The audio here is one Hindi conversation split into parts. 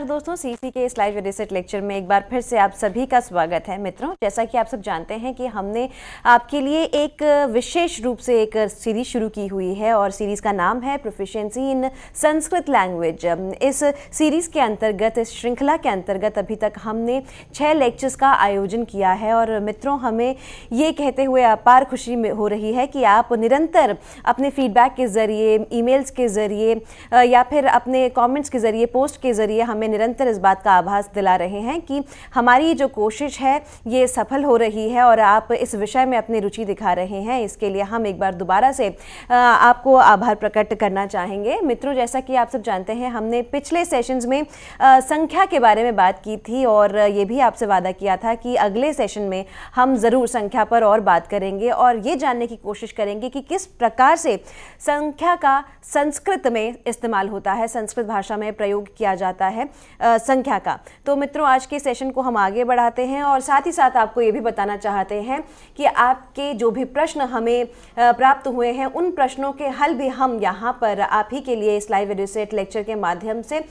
नमस्कार दोस्तों सीसी के इस लाइव रिसेट लेक्चर में एक बार फिर से आप सभी का स्वागत है मित्रों जैसा कि आप सब जानते हैं कि हमने आपके लिए एक विशेष रूप से एक सीरीज शुरू की हुई है और सीरीज का नाम है प्रोफिशिएंसी इन संस्कृत लैंग्वेज इस सीरीज के अंतर्गत इस श्रृंखला के अंतर्गत अभी तक हमने छः लेक्चर्स का आयोजन किया है और मित्रों हमें ये कहते हुए अपार खुशी हो रही है कि आप निरंतर अपने फीडबैक के ज़रिए ई के ज़रिए या फिर अपने कॉमेंट्स के ज़रिए पोस्ट के ज़रिए हमें निरंतर इस बात का आभास दिला रहे हैं कि हमारी जो कोशिश है ये सफल हो रही है और आप इस विषय में अपनी रुचि दिखा रहे हैं इसके लिए हम एक बार दोबारा से आपको आभार प्रकट करना चाहेंगे मित्रों जैसा कि आप सब जानते हैं हमने पिछले सेशंस में संख्या के बारे में बात की थी और ये भी आपसे वादा किया था कि अगले सेशन में हम ज़रूर संख्या पर और बात करेंगे और ये जानने की कोशिश करेंगे कि किस प्रकार से संख्या का संस्कृत में इस्तेमाल होता है संस्कृत भाषा में प्रयोग किया जाता है संख्या का तो मित्रों आज के सेशन को हम आगे बढ़ाते हैं और साथ ही साथ आपको ये भी बताना चाहते हैं कि आपके जो भी प्रश्न हमें प्राप्त हुए हैं उन प्रश्नों के हल भी हम यहाँ पर आप ही के लिए इस लाइव एडुसेट लेक्चर के माध्यम से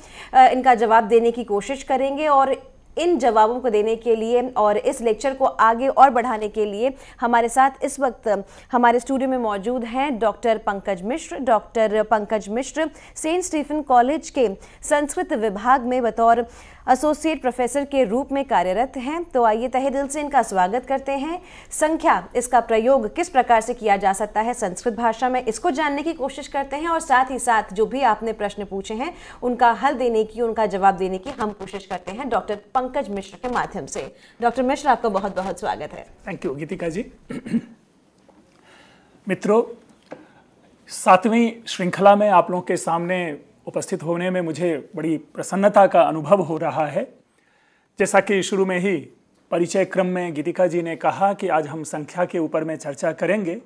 इनका जवाब देने की कोशिश करेंगे और इन जवाबों को देने के लिए और इस लेक्चर को आगे और बढ़ाने के लिए हमारे साथ इस वक्त हमारे स्टूडियो में मौजूद हैं doctor Pankaj Mishra doctor Pankaj Mishra Saint Stephen college के संस्कृत विभाग में बतौर एसोसिएट प्रोफेसर के रूप में कार्यरत हैं तो आइए तहे दिल से इनका स्वागत करते हैं संख्या इसका प्रयोग किस प्रकार से किया जा सकता है संस्कृत भाषा में इसको जानने की कोशिश करते हैं और साथ ही साथ जो भी आपने प्रश्न पूछे हैं उनका हल देने की उनका जवाब देने की हम कोशिश करते हैं डॉक्टर पंकज मिश्र के माध्यम से डॉक्टर मिश्र आपका बहुत बहुत स्वागत है थैंक यू गीतिका जी मित्रों सातवीं श्रृंखला में आप लोगों के सामने उपस्थित होने में मुझे बड़ी प्रसन्नता का अनुभव हो रहा है जैसा कि शुरू में ही परिचय क्रम में गीतिका जी ने कहा कि आज हम संख्या के ऊपर में चर्चा करेंगे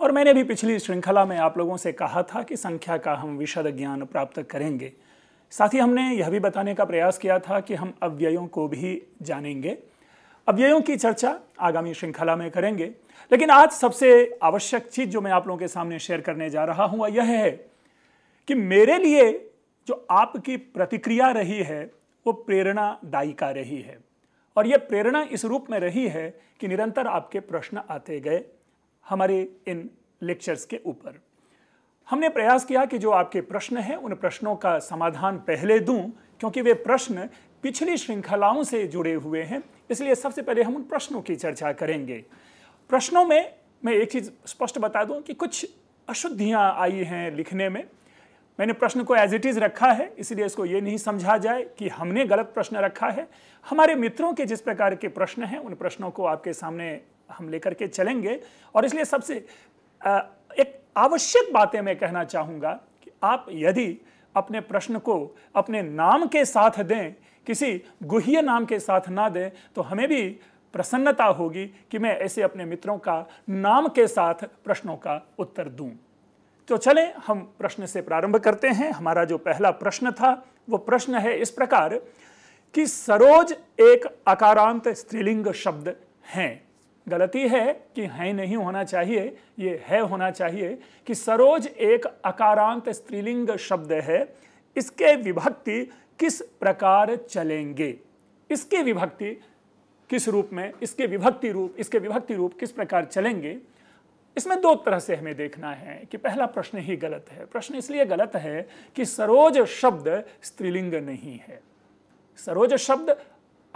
और मैंने भी पिछली श्रृंखला में आप लोगों से कहा था कि संख्या का हम विशद ज्ञान प्राप्त करेंगे साथ ही हमने यह भी बताने का प्रयास किया था कि हम अव्ययों को भी जानेंगे अव्ययों की चर्चा आगामी श्रृंखला में करेंगे लेकिन आज सबसे आवश्यक चीज़ जो मैं आप लोगों के सामने शेयर करने जा रहा हूँ वह यह है कि मेरे लिए जो आपकी प्रतिक्रिया रही है वो प्रेरणादायी का रही है और ये प्रेरणा इस रूप में रही है कि निरंतर आपके प्रश्न आते गए हमारे इन लेक्चर्स के ऊपर हमने प्रयास किया कि जो आपके प्रश्न हैं उन प्रश्नों का समाधान पहले दूं क्योंकि वे प्रश्न पिछली श्रृंखलाओं से जुड़े हुए हैं इसलिए सबसे पहले हम उन प्रश्नों की चर्चा करेंगे प्रश्नों में मैं एक चीज़ स्पष्ट बता दूं कि कुछ अशुद्धियां आई हैं लिखने में मैंने प्रश्न को एज इट इज़ रखा है इसलिए इसको ये नहीं समझा जाए कि हमने गलत प्रश्न रखा है हमारे मित्रों के जिस प्रकार के प्रश्न हैं उन प्रश्नों को आपके सामने हम लेकर के चलेंगे और इसलिए सबसे एक आवश्यक बातें मैं कहना चाहूँगा कि आप यदि अपने प्रश्न को अपने नाम के साथ दें किसी गुहे नाम के साथ ना दें तो हमें भी प्रसन्नता होगी कि मैं ऐसे अपने मित्रों का नाम के साथ प्रश्नों का उत्तर दूँ तो चलें हम प्रश्न से प्रारंभ करते हैं हमारा जो पहला प्रश्न था वो प्रश्न है इस प्रकार कि सरोज एक अकारांत स्त्रीलिंग शब्द है गलती है कि है नहीं होना चाहिए ये है होना चाहिए कि सरोज एक अकारांत स्त्रीलिंग शब्द है इसके विभक्ति किस प्रकार चलेंगे इसके विभक्ति किस रूप में इसके विभक्ति रूप इसके विभक्ति रूप किस प्रकार चलेंगे इसमें दो तरह से हमें देखना है कि पहला प्रश्न ही गलत है प्रश्न इसलिए गलत है कि सरोज शब्द स्त्रीलिंग नहीं है सरोज शब्द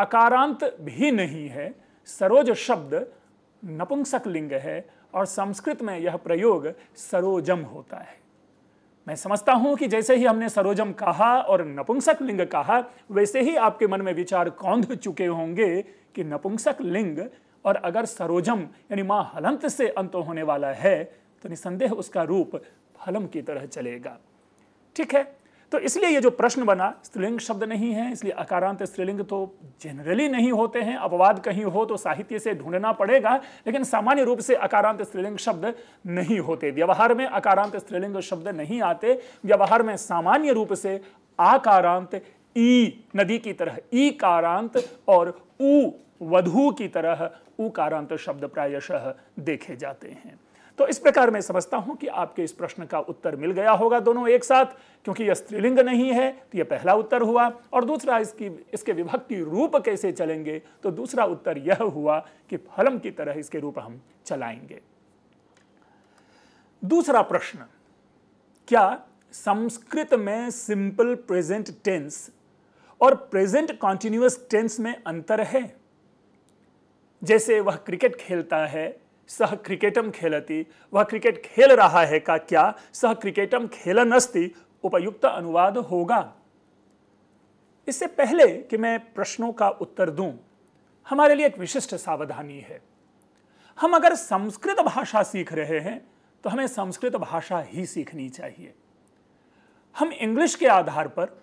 अकारांत भी नहीं है सरोज शब्द नपुंसक लिंग है और संस्कृत में यह प्रयोग सरोजम होता है मैं समझता हूं कि जैसे ही हमने सरोजम कहा और नपुंसक लिंग कहा वैसे ही आपके मन में विचार कौंध चुके होंगे कि नपुंसक लिंग और अगर सरोजम यानी माँ हलंत से अंत होने वाला है तो निसंदेह उसका रूप फलम की तरह चलेगा ठीक है तो इसलिए ये जो प्रश्न बना स्त्रीलिंग शब्द नहीं है इसलिए अकारांत स्त्रीलिंग तो जनरली नहीं होते हैं अपवाद कहीं हो तो साहित्य से ढूंढना पड़ेगा लेकिन सामान्य रूप से अकारांत स्त्रीलिंग शब्द नहीं होते व्यवहार में अकारांत स्त्रीलिंग शब्द नहीं आते व्यवहार में सामान्य रूप से आकारांत ई नदी की तरह ई कारांत और ऊ वधु की तरह उकारांत शब्द प्रायशः देखे जाते हैं तो इस प्रकार मैं समझता हूं कि आपके इस प्रश्न का उत्तर मिल गया होगा दोनों एक साथ क्योंकि यह स्त्रीलिंग नहीं है तो यह पहला उत्तर हुआ और दूसरा इसकी इसके विभक्ति रूप कैसे चलेंगे तो दूसरा उत्तर यह हुआ कि फलम की तरह इसके रूप हम चलाएंगे दूसरा प्रश्न क्या संस्कृत में सिंपल प्रेजेंट टेंस और प्रेजेंट कॉन्टिन्यूस टेंस में अंतर है जैसे वह क्रिकेट खेलता है सह क्रिकेटम खेलती वह क्रिकेट खेल रहा है का क्या सह क्रिकेटम खेलन अस्ति उपयुक्त अनुवाद होगा इससे पहले कि मैं प्रश्नों का उत्तर दूं हमारे लिए एक विशिष्ट सावधानी है हम अगर संस्कृत भाषा सीख रहे हैं तो हमें संस्कृत भाषा ही सीखनी चाहिए हम इंग्लिश के आधार पर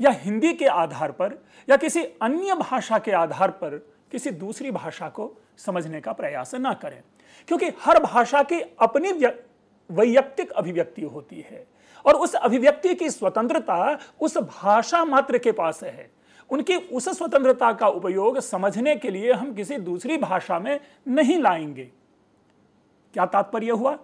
या हिंदी के आधार पर या किसी अन्य भाषा के आधार पर किसी दूसरी भाषा को समझने का प्रयास ना करें क्योंकि हर भाषा की अपनी वैयक्तिक अभिव्यक्ति होती है और उस अभिव्यक्ति की स्वतंत्रता उस भाषा मात्र के पास है उनकी उस स्वतंत्रता का उपयोग समझने के लिए हम किसी दूसरी भाषा में नहीं लाएंगे क्या तात्पर्य हुआ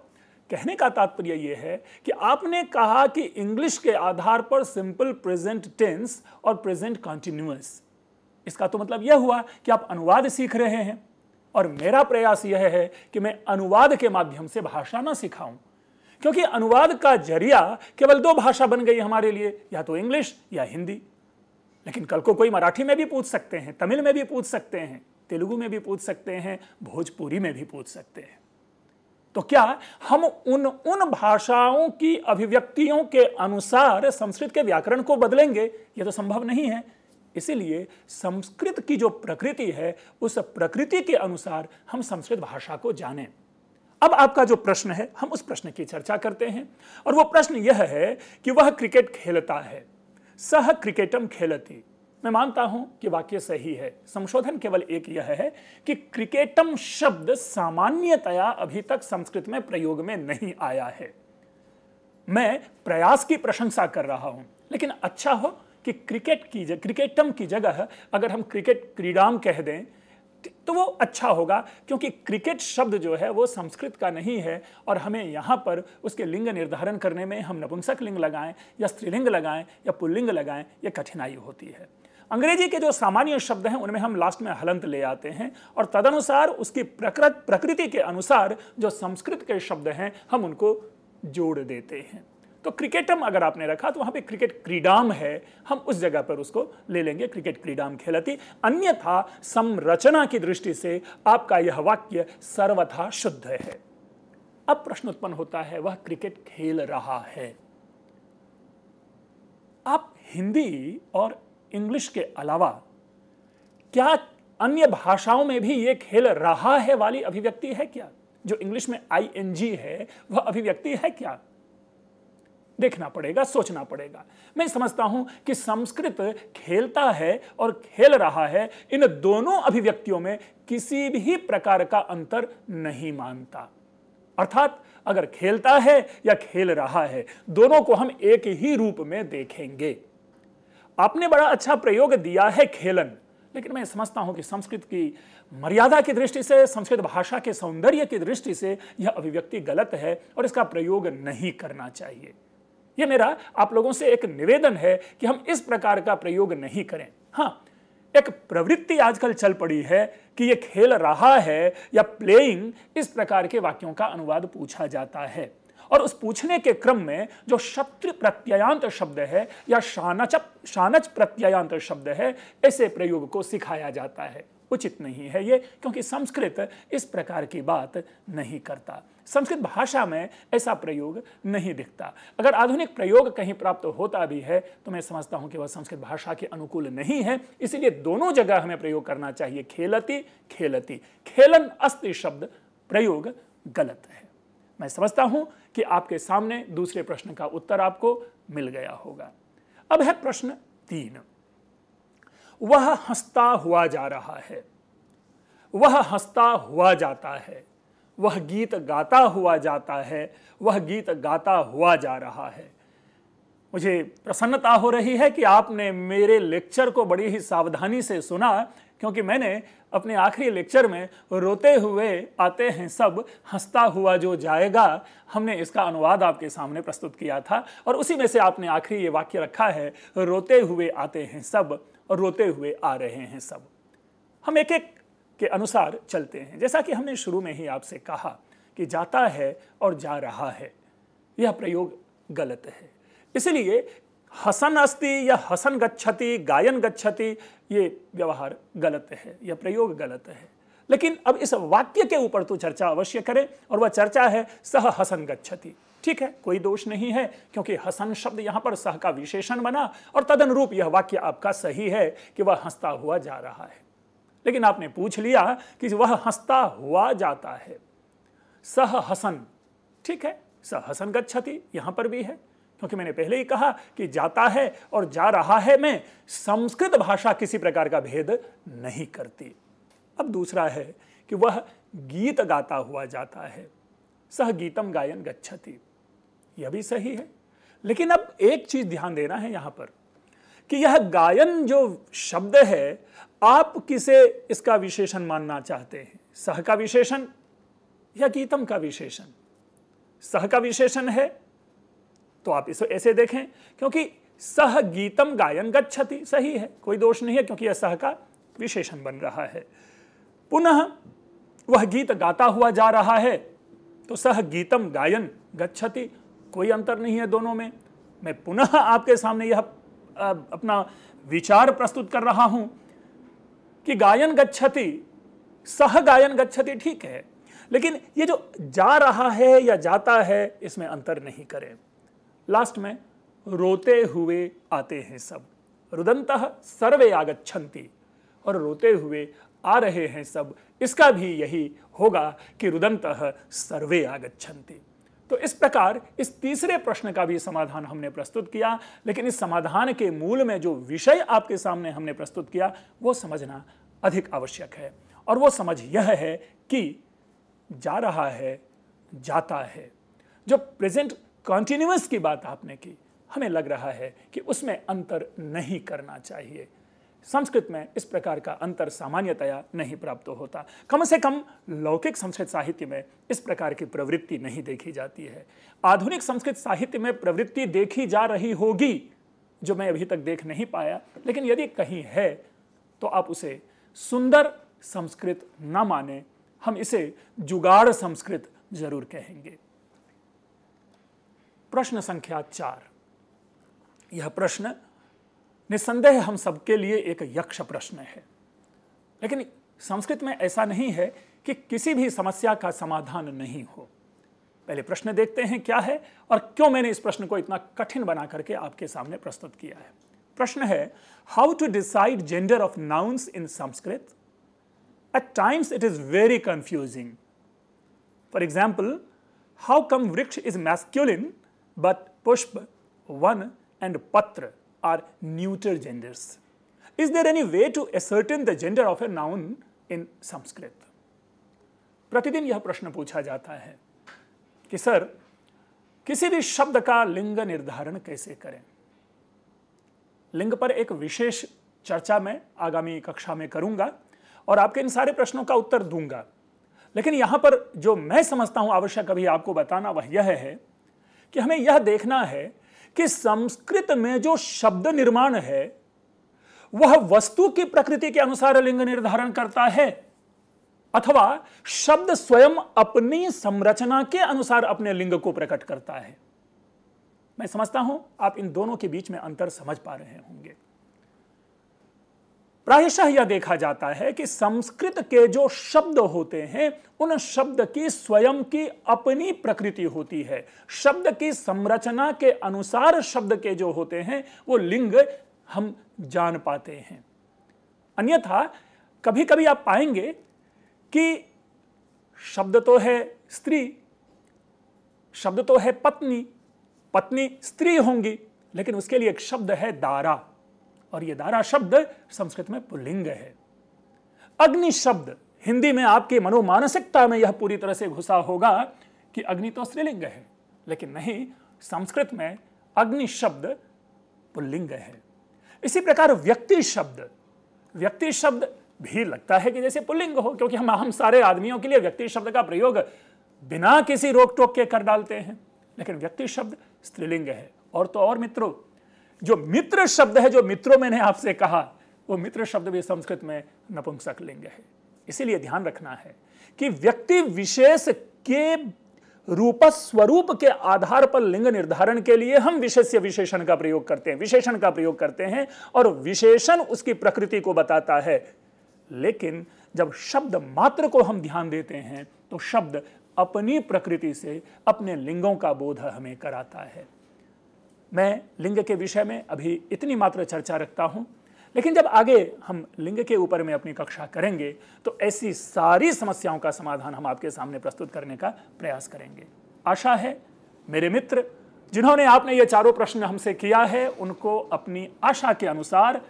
कहने का तात्पर्य यह है कि आपने कहा कि इंग्लिश के आधार पर सिंपल प्रेजेंट टेंस और प्रेजेंट कॉन्टिन्यूस इसका तो मतलब यह हुआ कि आप अनुवाद सीख रहे हैं और मेरा प्रयास यह है कि मैं अनुवाद के माध्यम से भाषा ना सिखाऊं क्योंकि अनुवाद का जरिया केवल दो भाषा बन गई हमारे लिए या तो इंग्लिश या हिंदी लेकिन कल को कोई मराठी में भी पूछ सकते हैं तमिल में भी पूछ सकते हैं तेलुगु में भी पूछ सकते हैं भोजपुरी में भी पूछ सकते हैं तो क्या हम उन उन भाषाओं की अभिव्यक्तियों के अनुसार संस्कृत के व्याकरण को बदलेंगे यह तो संभव नहीं है इसीलिए संस्कृत की जो प्रकृति है उस प्रकृति के अनुसार हम संस्कृत भाषा को जानें अब आपका जो प्रश्न है हम उस प्रश्न की चर्चा करते हैं और वो प्रश्न यह है कि वह क्रिकेट खेलता है सह क्रिकेटम खेलती मैं मानता हूं कि वाक्य सही है संशोधन केवल एक यह है कि क्रिकेटम शब्द सामान्यतया अभी तक संस्कृत में प्रयोग में नहीं आया है मैं प्रयास की प्रशंसा कर रहा हूं लेकिन अच्छा हो कि क्रिकेट की जगह क्रिकेटम की जगह अगर हम क्रिकेट क्रीडाम कह दें तो वो अच्छा होगा क्योंकि क्रिकेट शब्द जो है वो संस्कृत का नहीं है और हमें यहाँ पर उसके लिंग निर्धारण करने में हम नपुंसक लिंग लगाएं या स्त्रीलिंग लगाएं या पुल्लिंग लगाएं ये कठिनाई होती है अंग्रेजी के जो सामान्य शब्द हैं उनमें हम लास्ट में हलंत ले आते हैं और तदनुसार उसकी प्रकृत प्रकृति के अनुसार जो संस्कृत के शब्द हैं हम उनको जोड़ देते हैं तो क्रिकेटम अगर आपने रखा तो वहाँ पे क्रिकेट क्रीडाम है हम उस जगह पर उसको ले लेंगे क्रिकेट क्रीडाम खेलती अन्यथा संरचना की दृष्टि से आपका यह वाक्य सर्वथा शुद्ध है अब प्रश्न उत्पन्न होता है वह क्रिकेट खेल रहा है आप हिंदी और इंग्लिश के अलावा क्या अन्य भाषाओं में भी ये खेल रहा है वाली अभिव्यक्ति है क्या जो इंग्लिश में आई एन जी है वह अभिव्यक्ति है क्या देखना पड़ेगा सोचना पड़ेगा मैं समझता हूं कि संस्कृत खेलता है और खेल रहा है इन दोनों अभिव्यक्तियों में किसी भी प्रकार का अंतर नहीं मानता अर्थात अगर खेलता है या खेल रहा है दोनों को हम एक ही रूप में देखेंगे आपने बड़ा अच्छा प्रयोग दिया है खेलन लेकिन मैं समझता हूं कि संस्कृत की मर्यादा की दृष्टि से संस्कृत भाषा के सौंदर्य की दृष्टि से यह अभिव्यक्ति गलत है और इसका प्रयोग नहीं करना चाहिए ये मेरा आप लोगों से एक निवेदन है कि हम इस प्रकार का प्रयोग नहीं करें हाँ एक प्रवृत्ति आजकल चल पड़ी है कि ये खेल रहा है या प्लेइंग इस प्रकार के वाक्यों का अनुवाद पूछा जाता है और उस पूछने के क्रम में जो शत्रु प्रत्ययांत शब्द है या शानच शानच प्रत्ययांत शब्द है ऐसे प्रयोग को सिखाया जाता है उचित नहीं है ये क्योंकि संस्कृत इस प्रकार की बात नहीं करता संस्कृत भाषा में ऐसा प्रयोग नहीं दिखता अगर आधुनिक प्रयोग कहीं प्राप्त होता भी है तो मैं समझता हूं कि वह संस्कृत भाषा के अनुकूल नहीं है इसीलिए दोनों जगह हमें प्रयोग करना चाहिए खेलती खेलती खेलन अस्ति शब्द प्रयोग गलत है मैं समझता हूं कि आपके सामने दूसरे प्रश्न का उत्तर आपको मिल गया होगा अब है प्रश्न तीन वह हंसता हुआ जा रहा है वह हंसता हुआ जाता है वह गीत गाता हुआ जाता है वह गीत गाता हुआ जा रहा है मुझे प्रसन्नता हो रही है कि आपने मेरे लेक्चर को बड़ी ही सावधानी से सुना क्योंकि मैंने अपने आखिरी लेक्चर में रोते हुए आते हैं सब हंसता हुआ जो जाएगा हमने इसका अनुवाद आपके सामने प्रस्तुत किया था और उसी में से आपने आखिरी ये वाक्य रखा है रोते हुए आते हैं सब रोते हुए आ रहे हैं सब हम एक एक के अनुसार चलते हैं जैसा कि हमने शुरू में ही आपसे कहा कि जाता है और जा रहा है यह प्रयोग गलत है इसलिए हसन अस्ति या हसन गच्छति गायन गच्छति ये व्यवहार गलत है यह प्रयोग गलत है लेकिन अब इस वाक्य के ऊपर तो चर्चा अवश्य करें और वह चर्चा है सह हसन गच्छति ठीक है कोई दोष नहीं है क्योंकि हसन शब्द यहां पर सह का विशेषण बना और अनुरूप यह वाक्य आपका सही है कि वह हंसता हुआ जा रहा है लेकिन आपने पूछ लिया कि वह हंसता हुआ जाता है सह हसन ठीक है सह हसन गच्छति यहां पर भी है क्योंकि मैंने पहले ही कहा कि जाता है और जा रहा है मैं संस्कृत भाषा किसी प्रकार का भेद नहीं करती अब दूसरा है कि वह गीत गाता हुआ जाता है सह गीतम गायन गच्छति यह भी सही है लेकिन अब एक चीज ध्यान देना है यहां पर कि यह गायन जो शब्द है आप किसे इसका विशेषण मानना चाहते हैं सह का विशेषण या गीतम का विशेषण सह का विशेषण है तो आप इसे ऐसे देखें क्योंकि सह गीतम गायन गच्छति सही है कोई दोष नहीं है क्योंकि यह सह का विशेषण बन रहा है पुनः वह गीत गाता हुआ जा रहा है तो सह गीतम गायन गच्छति कोई अंतर नहीं है दोनों में मैं पुनः आपके सामने यह अपना विचार प्रस्तुत कर रहा हूं कि गायन गच्छति सह गायन गच्छति ठीक है लेकिन ये जो जा रहा है या जाता है इसमें अंतर नहीं करें लास्ट में रोते हुए आते हैं सब रुदंत सर्वे आगछन्ति और रोते हुए आ रहे हैं सब इसका भी यही होगा कि रुदंत सर्वे आगछन्ति तो इस प्रकार इस तीसरे प्रश्न का भी समाधान हमने प्रस्तुत किया लेकिन इस समाधान के मूल में जो विषय आपके सामने हमने प्रस्तुत किया वो समझना अधिक आवश्यक है और वो समझ यह है कि जा रहा है जाता है जो प्रेजेंट कॉन्टिन्यूस की बात आपने की हमें लग रहा है कि उसमें अंतर नहीं करना चाहिए संस्कृत में इस प्रकार का अंतर सामान्यतया नहीं प्राप्त होता कम से कम लौकिक संस्कृत साहित्य में इस प्रकार की प्रवृत्ति नहीं देखी जाती है आधुनिक संस्कृत साहित्य में प्रवृत्ति देखी जा रही होगी जो मैं अभी तक देख नहीं पाया लेकिन यदि कहीं है तो आप उसे सुंदर संस्कृत न माने हम इसे जुगाड़ संस्कृत जरूर कहेंगे प्रश्न संख्या चार यह प्रश्न निसंदेह हम सबके लिए एक यक्ष प्रश्न है लेकिन संस्कृत में ऐसा नहीं है कि किसी भी समस्या का समाधान नहीं हो पहले प्रश्न देखते हैं क्या है और क्यों मैंने इस प्रश्न को इतना कठिन बना करके आपके सामने प्रस्तुत किया है प्रश्न है how to decide gender of nouns in Sanskrit at times it is very confusing for example how come vriksha is masculine but pushpa one and patra are neuter genders. Is there any way to ascertain the gender of a noun in Sanskrit? प्रतिदिन यह प्रश्न पूछा जाता है कि सर किसी भी शब्द का लिंग निर्धारण कैसे करें लिंग पर एक विशेष चर्चा मैं आगामी कक्षा में करूंगा और आपके इन सारे प्रश्नों का उत्तर दूंगा लेकिन यहां पर जो मैं समझता हूं आवश्यक अभी आपको बताना वह यह है कि हमें यह देखना है कि संस्कृत में जो शब्द निर्माण है वह वस्तु की प्रकृति के अनुसार लिंग निर्धारण करता है अथवा शब्द स्वयं अपनी संरचना के अनुसार अपने लिंग को प्रकट करता है मैं समझता हूं आप इन दोनों के बीच में अंतर समझ पा रहे होंगे प्रायशः यह देखा जाता है कि संस्कृत के जो शब्द होते हैं उन शब्द की स्वयं की अपनी प्रकृति होती है शब्द की संरचना के अनुसार शब्द के जो होते हैं वो लिंग हम जान पाते हैं अन्यथा कभी कभी आप पाएंगे कि शब्द तो है स्त्री शब्द तो है पत्नी पत्नी स्त्री होंगी लेकिन उसके लिए एक शब्द है दारा और ये दारा शब्द संस्कृत में पुल्लिंग है अग्नि शब्द हिंदी में आपके मनोमानसिकता में यह पूरी तरह से घुसा होगा कि अग्नि तो स्त्रीलिंग है लेकिन नहीं संस्कृत में अग्नि शब्द पुल्लिंग है इसी प्रकार व्यक्ति शब्द व्यक्ति शब्द भी लगता है कि जैसे पुल्लिंग हो क्योंकि हम हम सारे आदमियों के लिए व्यक्ति शब्द का प्रयोग बिना किसी रोक टोक के कर डालते हैं लेकिन व्यक्ति शब्द स्त्रीलिंग है और तो और मित्रों जो मित्र शब्द है जो मित्रों मैंने आपसे कहा वो मित्र शब्द भी संस्कृत में नपुंसक लिंग है इसीलिए ध्यान रखना है कि व्यक्ति विशेष के रूप स्वरूप के आधार पर लिंग निर्धारण के लिए हम विशेष विशेषण का प्रयोग करते हैं विशेषण का प्रयोग करते हैं और विशेषण उसकी प्रकृति को बताता है लेकिन जब शब्द मात्र को हम ध्यान देते हैं तो शब्द अपनी प्रकृति से अपने लिंगों का बोध हमें कराता है मैं लिंग के विषय में अभी इतनी मात्र चर्चा रखता हूँ लेकिन जब आगे हम लिंग के ऊपर में अपनी कक्षा करेंगे तो ऐसी सारी समस्याओं का समाधान हम आपके सामने प्रस्तुत करने का प्रयास करेंगे आशा है मेरे मित्र जिन्होंने आपने ये चारों प्रश्न हमसे किया है उनको अपनी आशा के अनुसार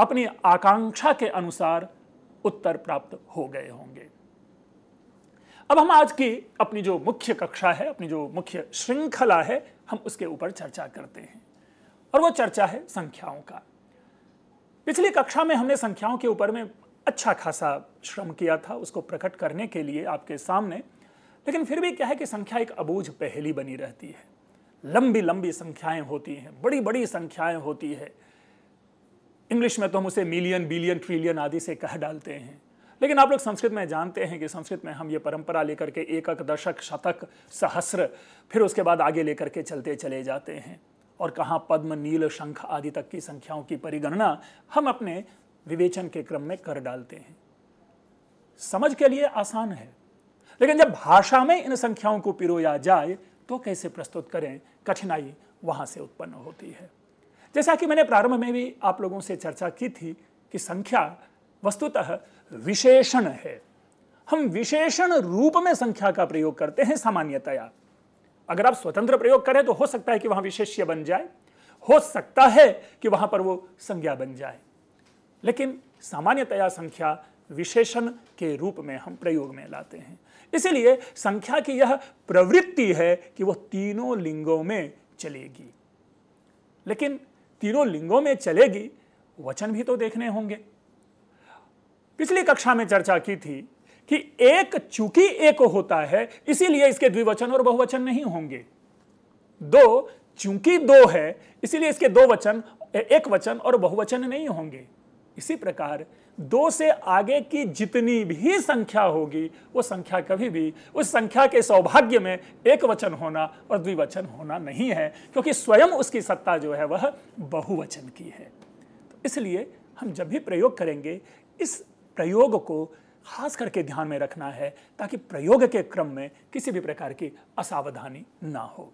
अपनी आकांक्षा के अनुसार उत्तर प्राप्त हो गए होंगे अब हम आज की अपनी जो मुख्य कक्षा है अपनी जो मुख्य श्रृंखला है हम उसके ऊपर चर्चा करते हैं और वो चर्चा है संख्याओं का पिछली कक्षा में हमने संख्याओं के ऊपर में अच्छा खासा श्रम किया था उसको प्रकट करने के लिए आपके सामने लेकिन फिर भी क्या है कि संख्या एक अबूझ पहली बनी रहती है लंबी लंबी संख्याएं होती हैं बड़ी बड़ी संख्याएं होती है इंग्लिश में तो हम उसे मिलियन बिलियन ट्रिलियन आदि से कह डालते हैं लेकिन आप लोग संस्कृत में जानते हैं कि संस्कृत में हम ये परंपरा लेकर के एकक दशक शतक सहस्र फिर उसके बाद आगे लेकर के चलते चले जाते हैं और कहाँ पद्म नील शंख आदि तक की संख्याओं की परिगणना हम अपने विवेचन के क्रम में कर डालते हैं समझ के लिए आसान है लेकिन जब भाषा में इन संख्याओं को पिरोया जाए तो कैसे प्रस्तुत करें कठिनाई वहां से उत्पन्न होती है जैसा कि मैंने प्रारंभ में भी आप लोगों से चर्चा की थी कि संख्या वस्तुतः विशेषण है हम विशेषण रूप में संख्या का प्रयोग करते हैं सामान्यतया अगर आप स्वतंत्र प्रयोग करें तो हो सकता है कि वहां विशेष्य बन जाए हो सकता है कि वहां पर वो संज्ञा बन जाए लेकिन सामान्यतया संख्या विशेषण के रूप में हम प्रयोग में लाते हैं इसीलिए संख्या की यह प्रवृत्ति है कि वह तीनों लिंगों में चलेगी लेकिन तीनों लिंगों में चलेगी वचन भी तो देखने होंगे पिछली कक्षा में चर्चा की थी कि एक चूंकि एक होता है इसीलिए इसके द्विवचन और बहुवचन नहीं होंगे दो चूंकि दो है इसीलिए इसके दो वचन एक वचन और बहुवचन नहीं होंगे इसी प्रकार दो से आगे की जितनी भी संख्या होगी वो संख्या कभी भी उस संख्या के सौभाग्य में एक वचन होना और द्विवचन होना नहीं है क्योंकि स्वयं उसकी सत्ता जो है वह बहुवचन की है तो इसलिए हम जब भी प्रयोग करेंगे इस प्रयोग को खास करके ध्यान में रखना है ताकि प्रयोग के क्रम में किसी भी प्रकार की असावधानी ना हो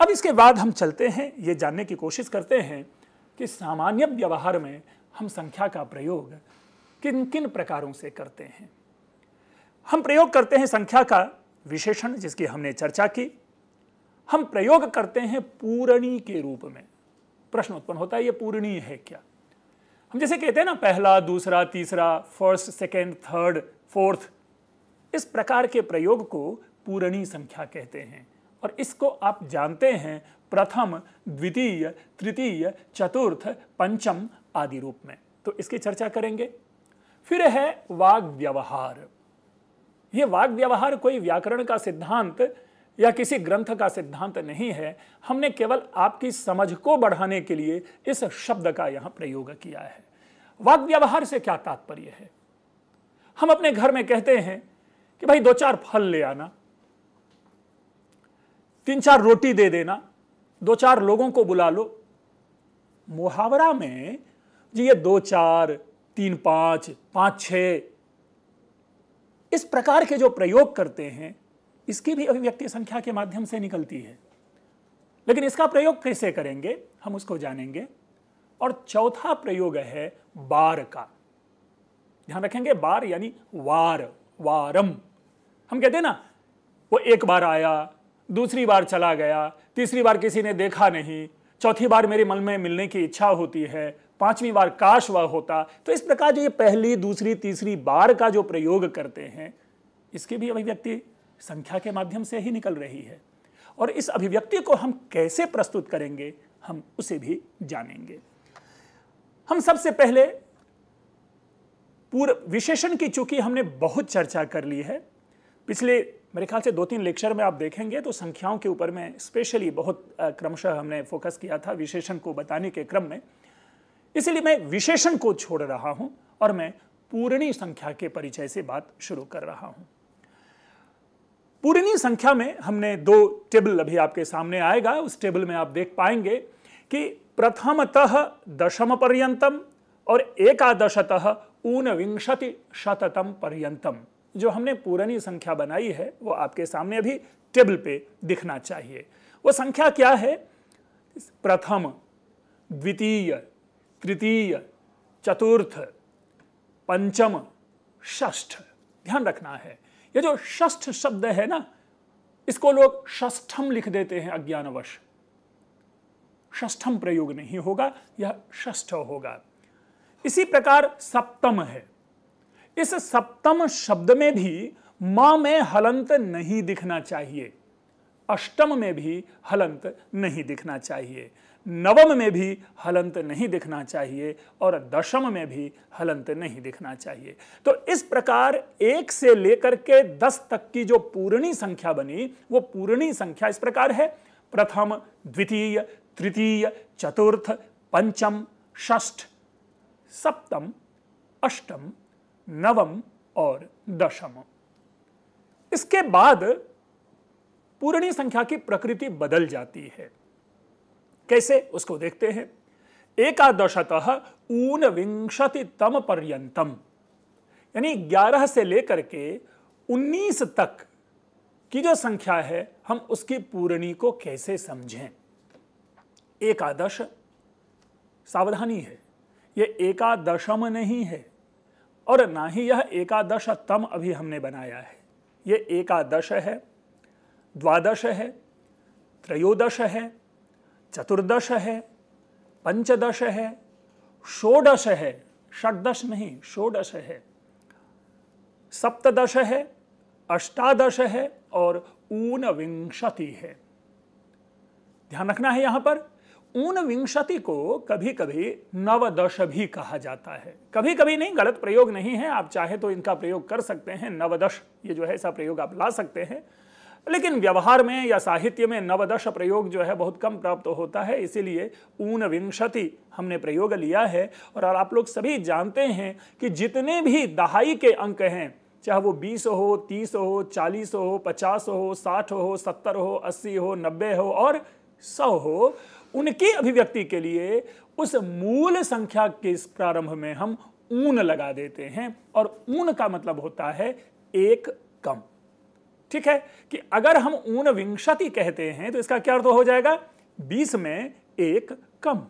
अब इसके बाद हम चलते हैं ये जानने की कोशिश करते हैं कि सामान्य व्यवहार में हम संख्या का प्रयोग किन किन प्रकारों से करते हैं हम प्रयोग करते हैं संख्या का विशेषण जिसकी हमने चर्चा की हम प्रयोग करते हैं पूर्णी के रूप में प्रश्न उत्पन्न होता है ये पूर्णी है क्या हम जैसे कहते हैं ना पहला दूसरा तीसरा फर्स्ट सेकेंड थर्ड फोर्थ इस प्रकार के प्रयोग को पूरणी संख्या कहते हैं और इसको आप जानते हैं प्रथम द्वितीय तृतीय चतुर्थ पंचम आदि रूप में तो इसकी चर्चा करेंगे फिर है वाग व्यवहार ये वाग व्यवहार कोई व्याकरण का सिद्धांत या किसी ग्रंथ का सिद्धांत नहीं है हमने केवल आपकी समझ को बढ़ाने के लिए इस शब्द का यहां प्रयोग किया है वाद व्यवहार से क्या तात्पर्य है हम अपने घर में कहते हैं कि भाई दो चार फल ले आना तीन चार रोटी दे देना दो चार लोगों को बुला लो मुहावरा में जी ये दो चार तीन पांच पांच छ इस प्रकार के जो प्रयोग करते हैं इसकी भी अभिव्यक्ति संख्या के माध्यम से निकलती है लेकिन इसका प्रयोग कैसे करेंगे हम उसको जानेंगे और चौथा प्रयोग है बार का ध्यान रखेंगे बार यानी वार वारम हम कहते हैं ना वो एक बार आया दूसरी बार चला गया तीसरी बार किसी ने देखा नहीं चौथी बार मेरे मन में मिलने की इच्छा होती है पांचवी बार काश वह होता तो इस प्रकार जो ये पहली दूसरी तीसरी बार का जो प्रयोग करते हैं इसकी भी अभिव्यक्ति संख्या के माध्यम से ही निकल रही है और इस अभिव्यक्ति को हम कैसे प्रस्तुत करेंगे हम उसे भी जानेंगे हम सबसे पहले पूर्व विशेषण की चूंकि हमने बहुत चर्चा कर ली है पिछले मेरे ख्याल से दो तीन लेक्चर में आप देखेंगे तो संख्याओं के ऊपर में स्पेशली बहुत क्रमशः हमने फोकस किया था विशेषण को बताने के क्रम में इसलिए मैं विशेषण को छोड़ रहा हूं और मैं पूर्णी संख्या के परिचय से बात शुरू कर रहा हूं पूर्णी संख्या में हमने दो टेबल अभी आपके सामने आएगा उस टेबल में आप देख पाएंगे कि प्रथमतः दशम पर्यंतम और एकादशतः ऊनविंशति शततम पर्यंतम जो हमने पूरणी संख्या बनाई है वो आपके सामने अभी टेबल पे दिखना चाहिए वो संख्या क्या है प्रथम द्वितीय तृतीय चतुर्थ पंचम षष्ठ ध्यान रखना है ये जो षष्ठ शब्द है ना इसको लोग षष्ठम लिख देते हैं अज्ञानवश षष्ठम प्रयोग नहीं होगा यह षष्ठ होगा इसी प्रकार सप्तम है इस सप्तम शब्द में भी मां में हलंत नहीं दिखना चाहिए अष्टम में भी हलंत नहीं दिखना चाहिए नवम में भी हलंत नहीं दिखना चाहिए और दशम में भी हलंत नहीं दिखना चाहिए तो इस प्रकार एक से लेकर के दस तक की जो पूर्णी संख्या बनी वो पूर्णी संख्या इस प्रकार है प्रथम द्वितीय तृतीय चतुर्थ पंचम षष्ठ सप्तम अष्टम नवम और दशम इसके बाद पूर्णी संख्या की प्रकृति बदल जाती है कैसे उसको देखते हैं एकादशतः ऊन विंशति तम पर्यंतम यानी 11 से लेकर के 19 तक की जो संख्या है हम उसकी पूर्णी को कैसे समझें एकादश सावधानी है यह एकादशम नहीं है और ना ही यह एकादश तम अभी हमने बनाया है यह एकादश है द्वादश है त्रयोदश है चतुर्दश है पंचदश है षोडश है षडश नहीं षोडश है सप्तदश है अष्टादश है और ऊन विंशति है ध्यान रखना है यहां पर ऊन विंशति को कभी कभी नवदश भी कहा जाता है कभी कभी नहीं गलत प्रयोग नहीं है आप चाहे तो इनका प्रयोग कर सकते हैं नवदश ये जो है ऐसा प्रयोग आप ला सकते हैं लेकिन व्यवहार में या साहित्य में नवदश प्रयोग जो है बहुत कम प्राप्त होता है इसीलिए ऊन विंशति हमने प्रयोग लिया है और आप लोग सभी जानते हैं कि जितने भी दहाई के अंक हैं चाहे वो 20 हो 30 हो 40 हो 50 हो 60 हो 70 हो 80 हो 90 हो और 100 हो उनकी अभिव्यक्ति के लिए उस मूल संख्या के इस प्रारंभ में हम ऊन लगा देते हैं और ऊन का मतलब होता है एक कम ठीक है कि अगर हम ऊन विंशति कहते हैं तो इसका क्या अर्थ हो जाएगा बीस में एक कम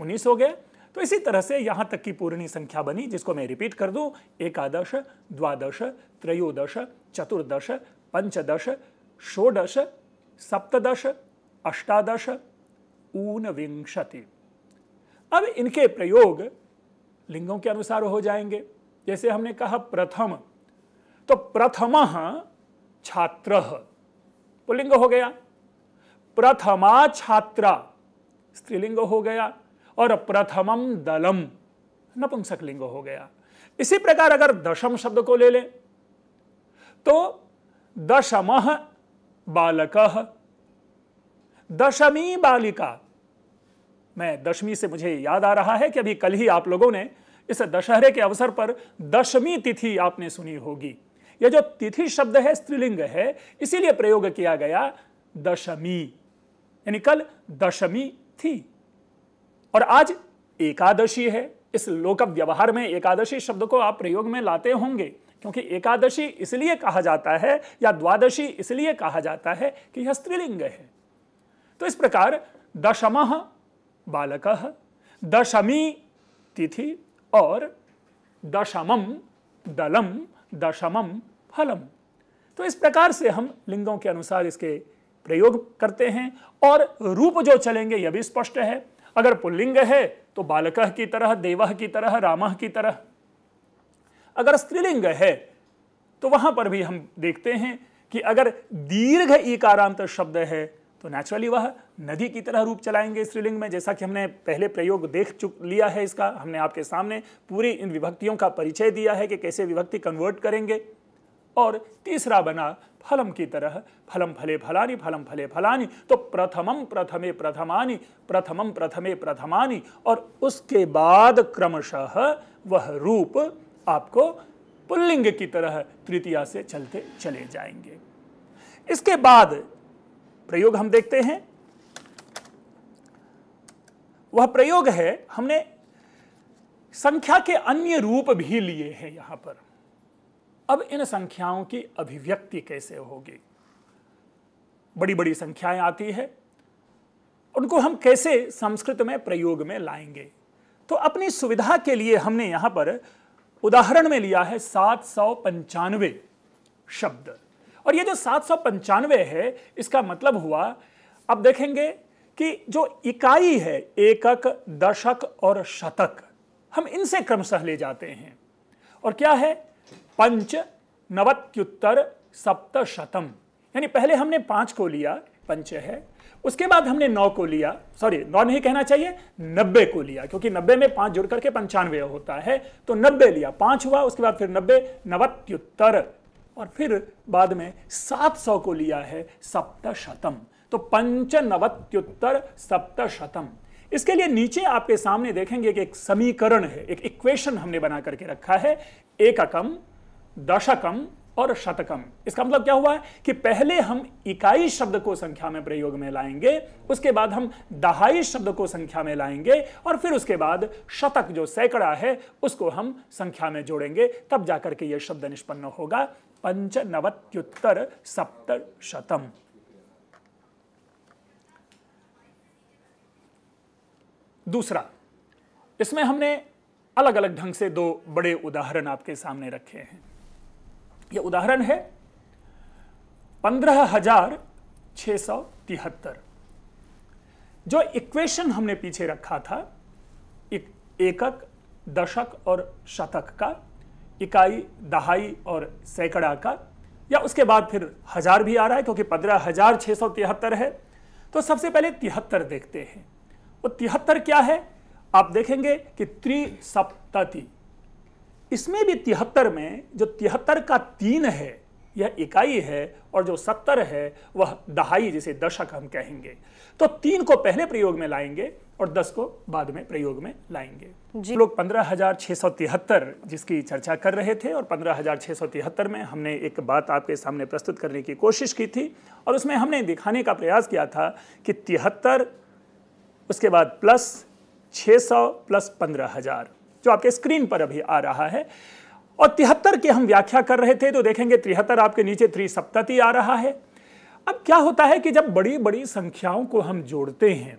उन्नीस हो गया तो इसी तरह से यहां तक की पूर्णी संख्या बनी जिसको मैं रिपीट कर दूं एकादश द्वादश त्रयोदश चतुर्दश पंचदश षोडश सप्तदश अष्टादश ऊन विंशति अब इनके प्रयोग लिंगों के अनुसार हो जाएंगे जैसे हमने कहा प्रथम तो प्रथम छात्र पुलिंग हो गया प्रथमा छात्रा स्त्रीलिंग हो गया और प्रथमम दलम नपुंसक लिंग हो गया इसी प्रकार अगर दशम शब्द को ले लें तो दशम बालक दशमी बालिका मैं दशमी से मुझे याद आ रहा है कि अभी कल ही आप लोगों ने इस दशहरे के अवसर पर दशमी तिथि आपने सुनी होगी यह जो तिथि शब्द है स्त्रीलिंग है इसीलिए प्रयोग किया गया दशमी यानी कल दशमी थी और आज एकादशी है इस लोक व्यवहार में एकादशी शब्द को आप प्रयोग में लाते होंगे क्योंकि एकादशी इसलिए कहा जाता है या द्वादशी इसलिए कहा जाता है कि यह स्त्रीलिंग है तो इस प्रकार दशम बालक दशमी तिथि और दशमम दलम दशमम फलम तो इस प्रकार से हम लिंगों के अनुसार इसके प्रयोग करते हैं और रूप जो चलेंगे यह भी स्पष्ट है अगर पुल्लिंग है तो बालक की तरह देवह की तरह रामह की तरह अगर स्त्रीलिंग है तो वहां पर भी हम देखते हैं कि अगर दीर्घ इकारांत शब्द है तो नेचुरली वह नदी की तरह रूप चलाएंगे स्त्रीलिंग में जैसा कि हमने पहले प्रयोग देख चुक लिया है इसका हमने आपके सामने पूरी इन विभक्तियों का परिचय दिया है कि कैसे विभक्ति कन्वर्ट करेंगे और तीसरा बना फलम की तरह फलम फले फलानी फलम फले फलानी तो प्रथमम प्रथमे प्रथमानी प्रथमम प्रथमे प्रथमानी और उसके बाद क्रमशः वह रूप आपको पुल्लिंग की तरह तृतीया से चलते चले जाएंगे इसके बाद प्रयोग हम देखते हैं वह प्रयोग है हमने संख्या के अन्य रूप भी लिए हैं यहां पर अब इन संख्याओं की अभिव्यक्ति कैसे होगी बड़ी बड़ी संख्याएं आती है उनको हम कैसे संस्कृत में प्रयोग में लाएंगे तो अपनी सुविधा के लिए हमने यहां पर उदाहरण में लिया है सात सौ पंचानवे शब्द और ये जो सात सौ पंचानवे है इसका मतलब हुआ अब देखेंगे कि जो इकाई है एकक दशक और शतक हम इनसे क्रमशः ले जाते हैं और क्या है पंच नवत्युत्तर सप्तशतम यानी पहले हमने पांच को लिया पंच है उसके बाद हमने नौ को लिया सॉरी नौ नहीं कहना चाहिए नब्बे को लिया क्योंकि नब्बे में पांच जुड़ करके पंचानवे होता है तो नब्बे लिया पांच हुआ उसके बाद फिर नब्बे नवत्युत्तर और फिर बाद में सात सौ को लिया है सप्तशतम तो पंचनवत्युत्तर सप्तशतम इसके लिए नीचे आपके सामने देखेंगे कि एक समीकरण है एक इक्वेशन हमने बना करके रखा है एककम दशकम और शतकम इसका मतलब क्या हुआ है कि पहले हम इकाई शब्द को संख्या में प्रयोग में लाएंगे उसके बाद हम दहाई शब्द को संख्या में लाएंगे और फिर उसके बाद शतक जो सैकड़ा है उसको हम संख्या में जोड़ेंगे तब जाकर के यह शब्द निष्पन्न होगा पंचनवत्युत्तर सप्त शतम दूसरा इसमें हमने अलग अलग ढंग से दो बड़े उदाहरण आपके सामने रखे हैं यह उदाहरण है पंद्रह हजार छह सौ तिहत्तर जो इक्वेशन हमने पीछे रखा था एक एकक दशक और शतक का इकाई दहाई और सैकड़ा का या उसके बाद फिर हजार भी आ रहा है क्योंकि पंद्रह हजार छह सौ तिहत्तर है तो सबसे पहले तिहत्तर देखते हैं वो तिहत्तर क्या है आप देखेंगे कि त्रिसप्तति इसमें भी तिहत्तर में जो तिहत्तर का तीन है यह इकाई है और जो सत्तर है वह दहाई जिसे दशक हम कहेंगे तो तीन को पहले प्रयोग में लाएंगे और दस को बाद में प्रयोग में लाएंगे लोग पंद्रह हजार छह सौ तिहत्तर जिसकी चर्चा कर रहे थे और पंद्रह हजार छह सौ तिहत्तर में हमने एक बात आपके सामने प्रस्तुत करने की कोशिश की थी और उसमें हमने दिखाने का प्रयास किया था कि तिहत्तर उसके बाद प्लस 600 प्लस पंद्रह हजार जो आपके स्क्रीन पर अभी आ रहा है और तिहत्तर की हम व्याख्या कर रहे थे तो देखेंगे तिहत्तर आपके नीचे त्रिसप्तति आ रहा है अब क्या होता है कि जब बड़ी बड़ी संख्याओं को हम जोड़ते हैं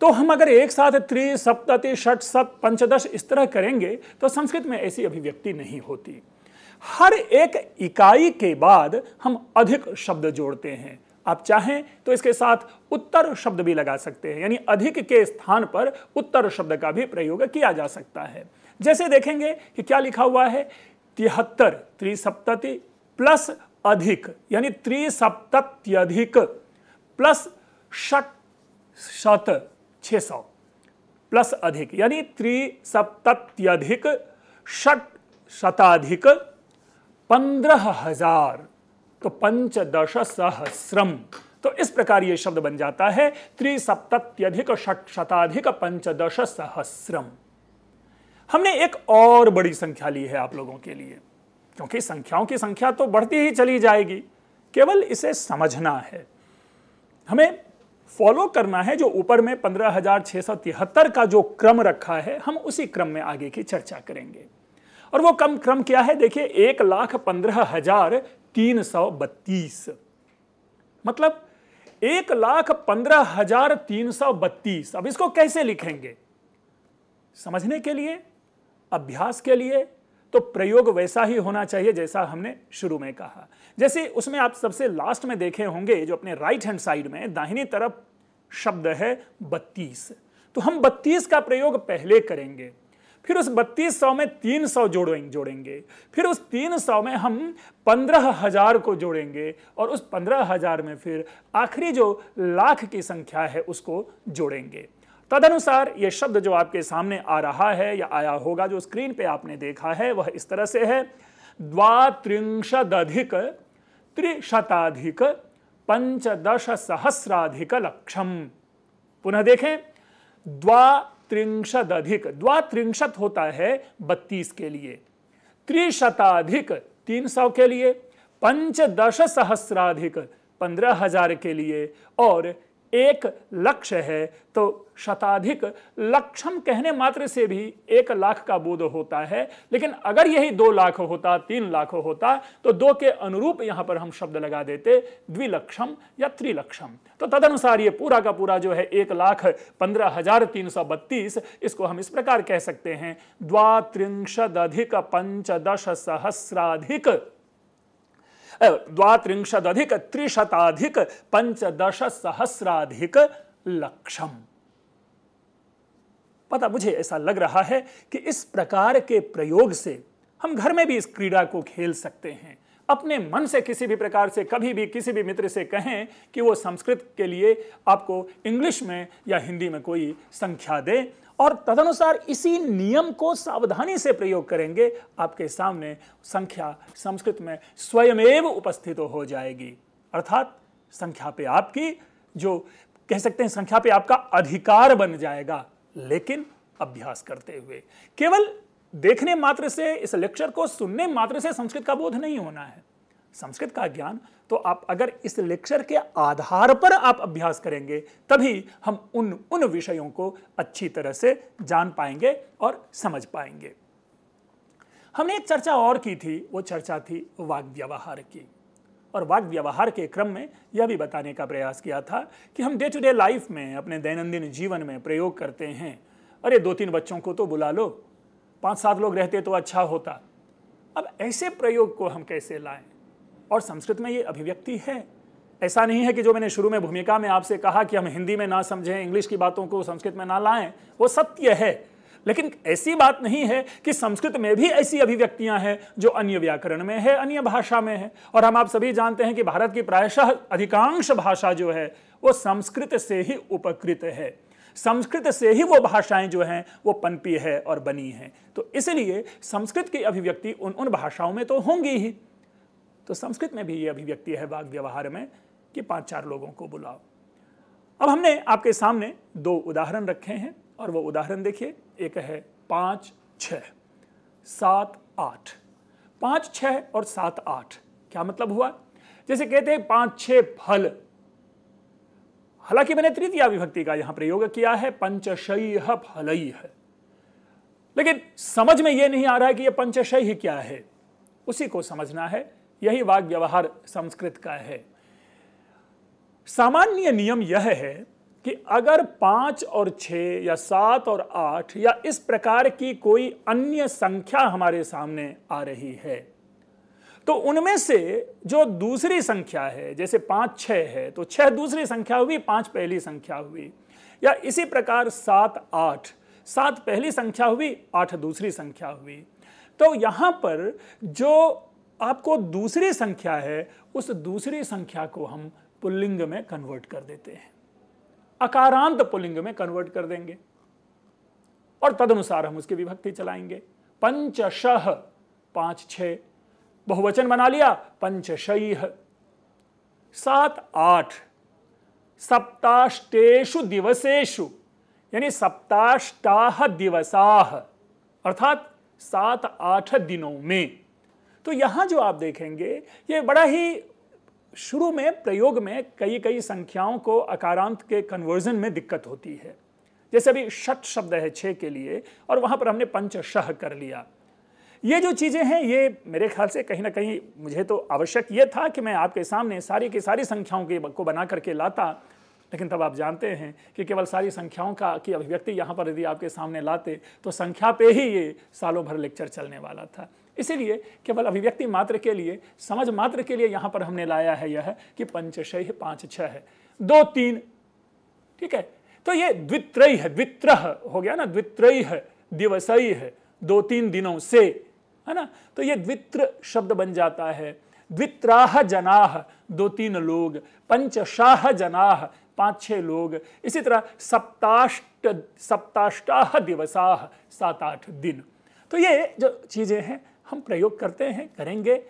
तो हम अगर एक साथ त्रि सप्तति षट सत पंचदश इस तरह करेंगे तो संस्कृत में ऐसी अभिव्यक्ति नहीं होती हर एक इकाई के बाद हम अधिक शब्द जोड़ते हैं आप चाहें तो इसके साथ उत्तर शब्द भी लगा सकते हैं यानी अधिक के स्थान पर उत्तर शब्द का भी प्रयोग किया जा सकता है जैसे देखेंगे कि क्या लिखा हुआ है तिहत्तर त्रिसप्तति प्लस अधिक यानी त्रिसप्तत्यधिक प्लस शत शत छ सौ प्लस अधिक यानी त्रिसप्तत्यधिक षट शताधिक पंद्रह हजार तो पंचदश सहस्रम तो इस प्रकार यह शब्द बन जाता है त्रिसप्तत्यधिक षट शताधिक पंचदश सहस्रम हमने एक और बड़ी संख्या ली है आप लोगों के लिए क्योंकि संख्याओं की संख्या तो बढ़ती ही चली जाएगी केवल इसे समझना है हमें फॉलो करना है जो ऊपर में पंद्रह हजार छह सौ तिहत्तर का जो क्रम रखा है हम उसी क्रम में आगे की चर्चा करेंगे और वो कम क्रम क्या है देखिए एक लाख पंद्रह हजार तीन सौ बत्तीस मतलब एक लाख पंद्रह हजार तीन सौ बत्तीस अब इसको कैसे लिखेंगे समझने के लिए अभ्यास के लिए तो प्रयोग वैसा ही होना चाहिए जैसा हमने शुरू में कहा जैसे उसमें आप सबसे लास्ट में देखे होंगे जो अपने राइट हैंड साइड में दाहिनी तरफ शब्द है बत्तीस तो हम बत्तीस का प्रयोग पहले करेंगे फिर उस बत्तीस सौ में तीन सौ जोड़ेंगे जोड़ेंगे फिर उस तीन सौ में हम पंद्रह हजार को जोड़ेंगे और उस पंद्रह हजार में फिर आखिरी जो लाख की संख्या है उसको जोड़ेंगे तदनुसार ये शब्द जो आपके सामने आ रहा है या आया होगा जो स्क्रीन पे आपने देखा है वह इस तरह से है द्वात्रिंशदधिक त्रिशताधिक पंचदश सहस्राधिक लक्षम पुनः देखें द्वा त्रिंशद अधिक द्वा त्रिशत होता है बत्तीस के लिए त्रिशताधिक तीन सौ के लिए पंचदश सहस्राधिक पंद्रह हजार के लिए और एक लक्ष्य है तो शताधिक लक्षम कहने मात्र से भी एक लाख का बोध होता है लेकिन अगर यही दो लाख होता तीन लाख होता तो दो के अनुरूप यहां पर हम शब्द लगा देते द्विलक्षम या त्रिलक्षम तो तदनुसार ये पूरा का पूरा जो है एक लाख पंद्रह हजार तीन सौ बत्तीस इसको हम इस प्रकार कह सकते हैं अधिक पंचदश सहस्राधिक द्वांशदिक त्रिशताधिक पंचदश सहस्राधिक लक्षम पता मुझे ऐसा लग रहा है कि इस प्रकार के प्रयोग से हम घर में भी इस क्रीड़ा को खेल सकते हैं अपने मन से किसी भी प्रकार से कभी भी किसी भी मित्र से कहें कि वो संस्कृत के लिए आपको इंग्लिश में या हिंदी में कोई संख्या दे और तदनुसार इसी नियम को सावधानी से प्रयोग करेंगे आपके सामने संख्या संस्कृत में स्वयमेव उपस्थित हो जाएगी अर्थात संख्या पे आपकी जो कह सकते हैं संख्या पे आपका अधिकार बन जाएगा लेकिन अभ्यास करते हुए केवल देखने मात्र से इस लेक्चर को सुनने मात्र से संस्कृत का बोध नहीं होना है संस्कृत का ज्ञान तो आप अगर इस लेक्चर के आधार पर आप अभ्यास करेंगे तभी हम उन उन विषयों को अच्छी तरह से जान पाएंगे और समझ पाएंगे हमने एक चर्चा और की थी वो चर्चा थी वाक व्यवहार की और वाक व्यवहार के क्रम में यह भी बताने का प्रयास किया था कि हम डे टू डे लाइफ में अपने दैनंदिन जीवन में प्रयोग करते हैं अरे दो तीन बच्चों को तो बुला लो पांच सात लोग रहते तो अच्छा होता अब ऐसे प्रयोग को हम कैसे लाएं और संस्कृत में ये अभिव्यक्ति है ऐसा नहीं है कि जो मैंने शुरू में भूमिका में आपसे कहा कि हम हिंदी में ना समझें इंग्लिश की बातों को संस्कृत में ना लाएं वो सत्य है लेकिन ऐसी बात नहीं है कि संस्कृत में भी ऐसी अभिव्यक्तियां हैं जो अन्य व्याकरण में है अन्य भाषा में है और हम आप सभी जानते हैं कि भारत की प्रायशः अधिकांश भाषा जो है वो संस्कृत से ही उपकृत है संस्कृत से ही वो भाषाएं जो हैं वो पनपी है और बनी हैं तो इसलिए संस्कृत की अभिव्यक्ति उन उन भाषाओं में तो होंगी ही तो संस्कृत में भी ये अभिव्यक्ति है वाक व्यवहार में कि पांच चार लोगों को बुलाओ अब हमने आपके सामने दो उदाहरण रखे हैं और वो उदाहरण देखिए एक है पाँच छ सात आठ पाँच छ और सात आठ क्या मतलब हुआ जैसे कहते हैं पाँच छ फल हालांकि मैंने तृतीय विभक्ति का यहां प्रयोग किया है पंचशय फलई है लेकिन समझ में यह नहीं आ रहा है कि यह पंचशय क्या है उसी को समझना है यही वाक व्यवहार संस्कृत का है सामान्य नियम यह है कि अगर पांच और छ या सात और आठ या इस प्रकार की कोई अन्य संख्या हमारे सामने आ रही है तो उनमें से जो दूसरी संख्या है जैसे पांच छ है तो छह दूसरी संख्या हुई पांच पहली संख्या हुई या इसी प्रकार सात आठ सात पहली संख्या हुई आठ दूसरी संख्या हुई तो यहां पर जो आपको दूसरी संख्या है उस दूसरी संख्या को हम पुल्लिंग में कन्वर्ट कर देते हैं अकारांत पुल्लिंग में कन्वर्ट कर देंगे और तदनुसार हम उसकी विभक्ति चलाएंगे पंचशह पांच छ बहुवचन बना लिया पंचशही सात आठ सप्ताष्टेशु दिवसेशु यानी सप्ताष्टाह दिवसाह अर्थात सात आठ दिनों में तो यहाँ जो आप देखेंगे ये बड़ा ही शुरू में प्रयोग में कई कई संख्याओं को अकारांत के कन्वर्जन में दिक्कत होती है जैसे अभी शत शब्द है छः के लिए और वहाँ पर हमने पंचशह कर लिया ये जो चीज़ें हैं ये मेरे ख्याल से कहीं ना कहीं मुझे तो आवश्यक ये था कि मैं आपके सामने सारी की सारी संख्याओं के को बना करके लाता लेकिन तब आप जानते हैं कि केवल सारी संख्याओं का की अभिव्यक्ति यहाँ पर यदि आपके सामने लाते तो संख्या पे ही ये सालों भर लेक्चर चलने वाला था इसीलिए केवल अभिव्यक्ति मात्र के लिए समझ मात्र के लिए यहां पर हमने लाया है यह कि पंचशय पांच छह है दो तीन ठीक है तो ये द्वित्रय है द्वित्र हो गया ना द्वित्रय है दिवसई है दो तीन दिनों से है ना तो ये द्वित्र शब्द बन जाता है द्वित्राह जनाह दो तीन लोग पंचशाह जनाह पांच छह लोग इसी तरह सप्ताष्ट सप्ताष्टाह दिवसाह सात आठ दिन तो ये जो चीजें हैं हम प्रयोग करते हैं करेंगे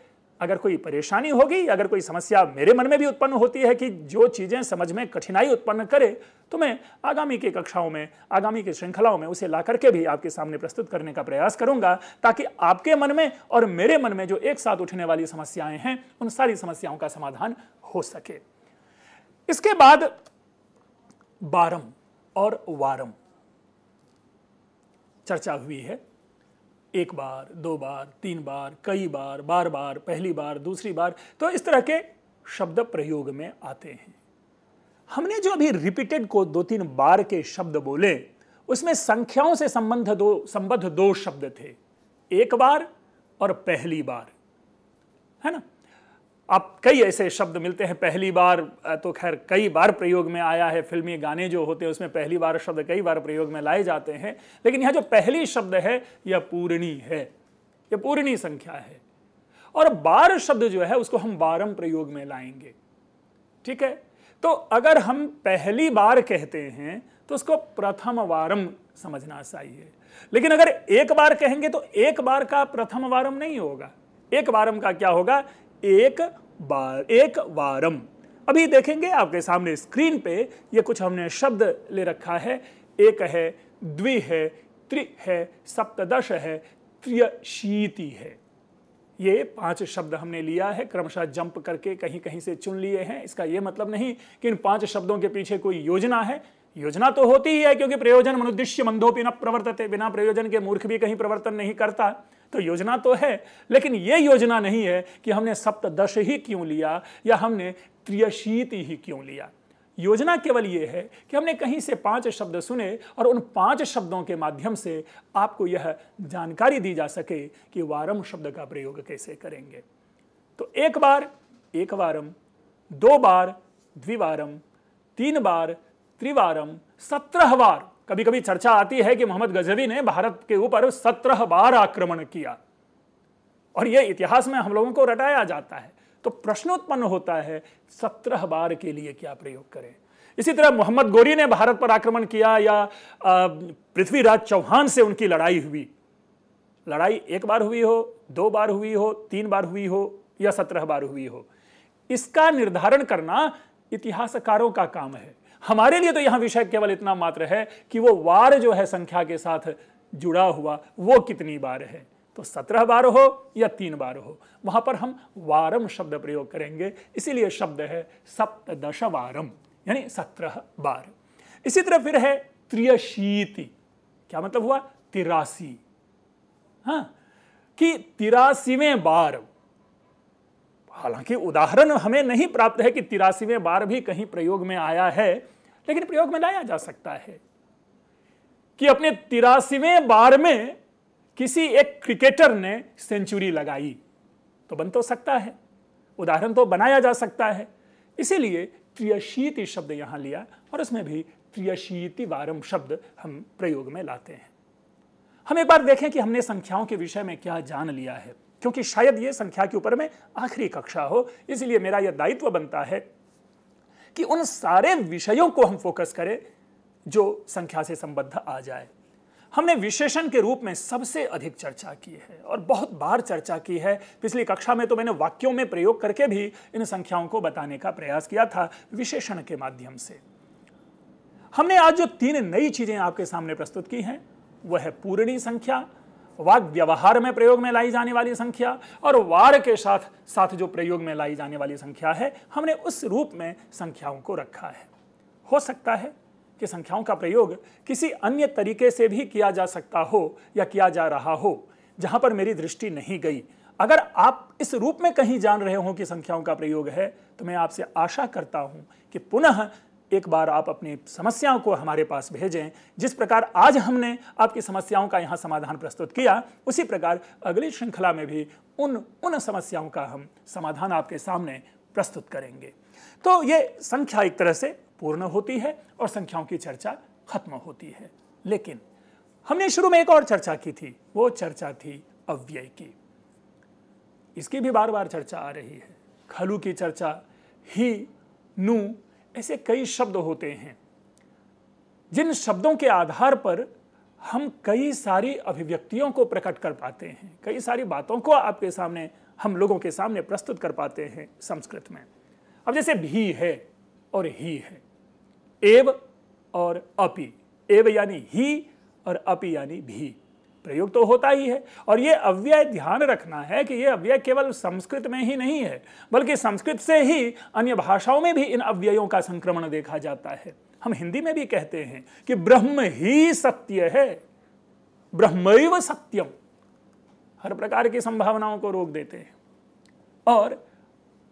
अगर कोई परेशानी होगी अगर कोई समस्या मेरे मन में भी उत्पन्न होती है कि जो चीज़ें समझ में कठिनाई उत्पन्न करे तो मैं आगामी की कक्षाओं में आगामी की श्रृंखलाओं में उसे ला करके भी आपके सामने प्रस्तुत करने का प्रयास करूंगा ताकि आपके मन में और मेरे मन में जो एक साथ उठने वाली समस्याएं हैं उन सारी समस्याओं का समाधान हो सके इसके बाद बारम और वारम चर्चा हुई है एक बार दो बार तीन बार कई बार बार बार पहली बार दूसरी बार तो इस तरह के शब्द प्रयोग में आते हैं हमने जो अभी रिपीटेड को दो तीन बार के शब्द बोले उसमें संख्याओं से संबंध दो संबद्ध दो शब्द थे एक बार और पहली बार है ना आप कई ऐसे शब्द मिलते हैं पहली बार तो खैर कई बार प्रयोग में आया है फिल्मी गाने जो होते हैं उसमें पहली बार शब्द कई बार प्रयोग में लाए जाते हैं लेकिन यह जो पहली शब्द है यह पूर्णी है यह पूर्णी संख्या है और बार शब्द जो है उसको हम बारम प्रयोग में लाएंगे ठीक है तो अगर हम पहली बार कहते हैं तो उसको प्रथम वारम समझना चाहिए लेकिन अगर एक बार कहेंगे तो एक बार का प्रथम वारम नहीं होगा एक वारम का क्या होगा एक बार एक वारम अभी देखेंगे आपके सामने स्क्रीन पे ये कुछ हमने शब्द ले रखा है एक है द्वि है त्रि है सप्तदश है त्रियशीति है ये पांच शब्द हमने लिया है क्रमशः जंप करके कहीं कहीं से चुन लिए हैं इसका यह मतलब नहीं कि इन पांच शब्दों के पीछे कोई योजना है योजना तो होती ही है क्योंकि प्रयोजन मनुद्देश्य मंदोपिना न प्रवर्तते बिना प्रयोजन के मूर्ख भी कहीं प्रवर्तन नहीं करता तो योजना तो है लेकिन ये योजना नहीं है कि हमने सप्तदश ही क्यों लिया या हमने त्रियशीत ही क्यों लिया योजना केवल ये है कि हमने कहीं से पांच शब्द सुने और उन पांच शब्दों के माध्यम से आपको यह जानकारी दी जा सके कि वारम शब्द का प्रयोग कैसे करेंगे तो एक बार एक वारम दो बार द्विवारम तीन बार त्रिवारम सत्रह बार कभी कभी चर्चा आती है कि मोहम्मद गजवी ने भारत के ऊपर सत्रह बार आक्रमण किया और यह इतिहास में हम लोगों को रटाया जाता है तो प्रश्न उत्पन्न होता है सत्रह बार के लिए क्या प्रयोग करें इसी तरह मोहम्मद गोरी ने भारत पर आक्रमण किया या पृथ्वीराज चौहान से उनकी लड़ाई हुई लड़ाई एक बार हुई हो दो बार हुई हो तीन बार हुई हो या सत्रह बार हुई हो इसका निर्धारण करना इतिहासकारों का काम है हमारे लिए तो यहां विषय केवल इतना मात्र है कि वो वार जो है संख्या के साथ जुड़ा हुआ वो कितनी बार है तो सत्रह बार हो या तीन बार हो वहां पर हम वारम शब्द प्रयोग करेंगे इसीलिए शब्द है सप्तश वारम यानी सत्रह बार इसी तरह फिर है त्रियशीति क्या मतलब हुआ तिरासी हाँ कि तिरासीवें बार हालांकि उदाहरण हमें नहीं प्राप्त है कि तिरासीवें बार भी कहीं प्रयोग में आया है लेकिन प्रयोग में लाया जा सकता है कि अपने तिरासीवें बार में किसी एक क्रिकेटर ने सेंचुरी लगाई तो बन तो सकता है उदाहरण तो बनाया जा सकता है इसीलिए त्रियशीति शब्द यहां लिया और उसमें भी त्रियशीति वारम शब्द हम प्रयोग में लाते हैं हम एक बार देखें कि हमने संख्याओं के विषय में क्या जान लिया है क्योंकि शायद ये संख्या के ऊपर में आखिरी कक्षा हो इसलिए मेरा यह दायित्व बनता है कि उन सारे विषयों को हम फोकस करें जो संख्या से संबद्ध आ जाए हमने विशेषण के रूप में सबसे अधिक चर्चा की है और बहुत बार चर्चा की है पिछली कक्षा में तो मैंने वाक्यों में प्रयोग करके भी इन संख्याओं को बताने का प्रयास किया था विशेषण के माध्यम से हमने आज जो तीन नई चीजें आपके सामने प्रस्तुत की हैं वह है पूर्णी संख्या वाक व्यवहार में प्रयोग में लाई जाने वाली संख्या और वार के साथ साथ जो प्रयोग में लाई जाने वाली संख्या है हमने उस रूप में संख्याओं को रखा है हो सकता है कि संख्याओं का प्रयोग किसी अन्य तरीके से भी किया जा सकता हो या किया जा रहा हो जहां पर मेरी दृष्टि नहीं गई अगर आप इस रूप में कहीं जान रहे हो कि संख्याओं का प्रयोग है तो मैं आपसे आशा करता हूं कि पुनः एक बार आप अपनी समस्याओं को हमारे पास भेजें जिस प्रकार आज हमने आपकी समस्याओं का यहाँ समाधान प्रस्तुत किया उसी प्रकार अगली श्रृंखला में भी उन उन समस्याओं का हम समाधान आपके सामने प्रस्तुत करेंगे तो ये संख्या एक तरह से पूर्ण होती है और संख्याओं की चर्चा खत्म होती है लेकिन हमने शुरू में एक और चर्चा की थी वो चर्चा थी अव्यय की इसकी भी बार बार चर्चा आ रही है खलु की चर्चा ही नू ऐसे कई शब्द होते हैं जिन शब्दों के आधार पर हम कई सारी अभिव्यक्तियों को प्रकट कर पाते हैं कई सारी बातों को आपके सामने हम लोगों के सामने प्रस्तुत कर पाते हैं संस्कृत में अब जैसे भी है और ही है एव और अपी एव यानी ही और अपी यानी भी प्रयोग तो होता ही है और ये अव्यय ध्यान रखना है कि ये अव्यय केवल संस्कृत में ही नहीं है बल्कि संस्कृत से ही अन्य भाषाओं में भी इन अव्ययों का संक्रमण देखा जाता है हम हिंदी में भी कहते हैं कि ब्रह्म ही सत्य है ब्रह्मैव सत्यम हर प्रकार की संभावनाओं को रोक देते हैं और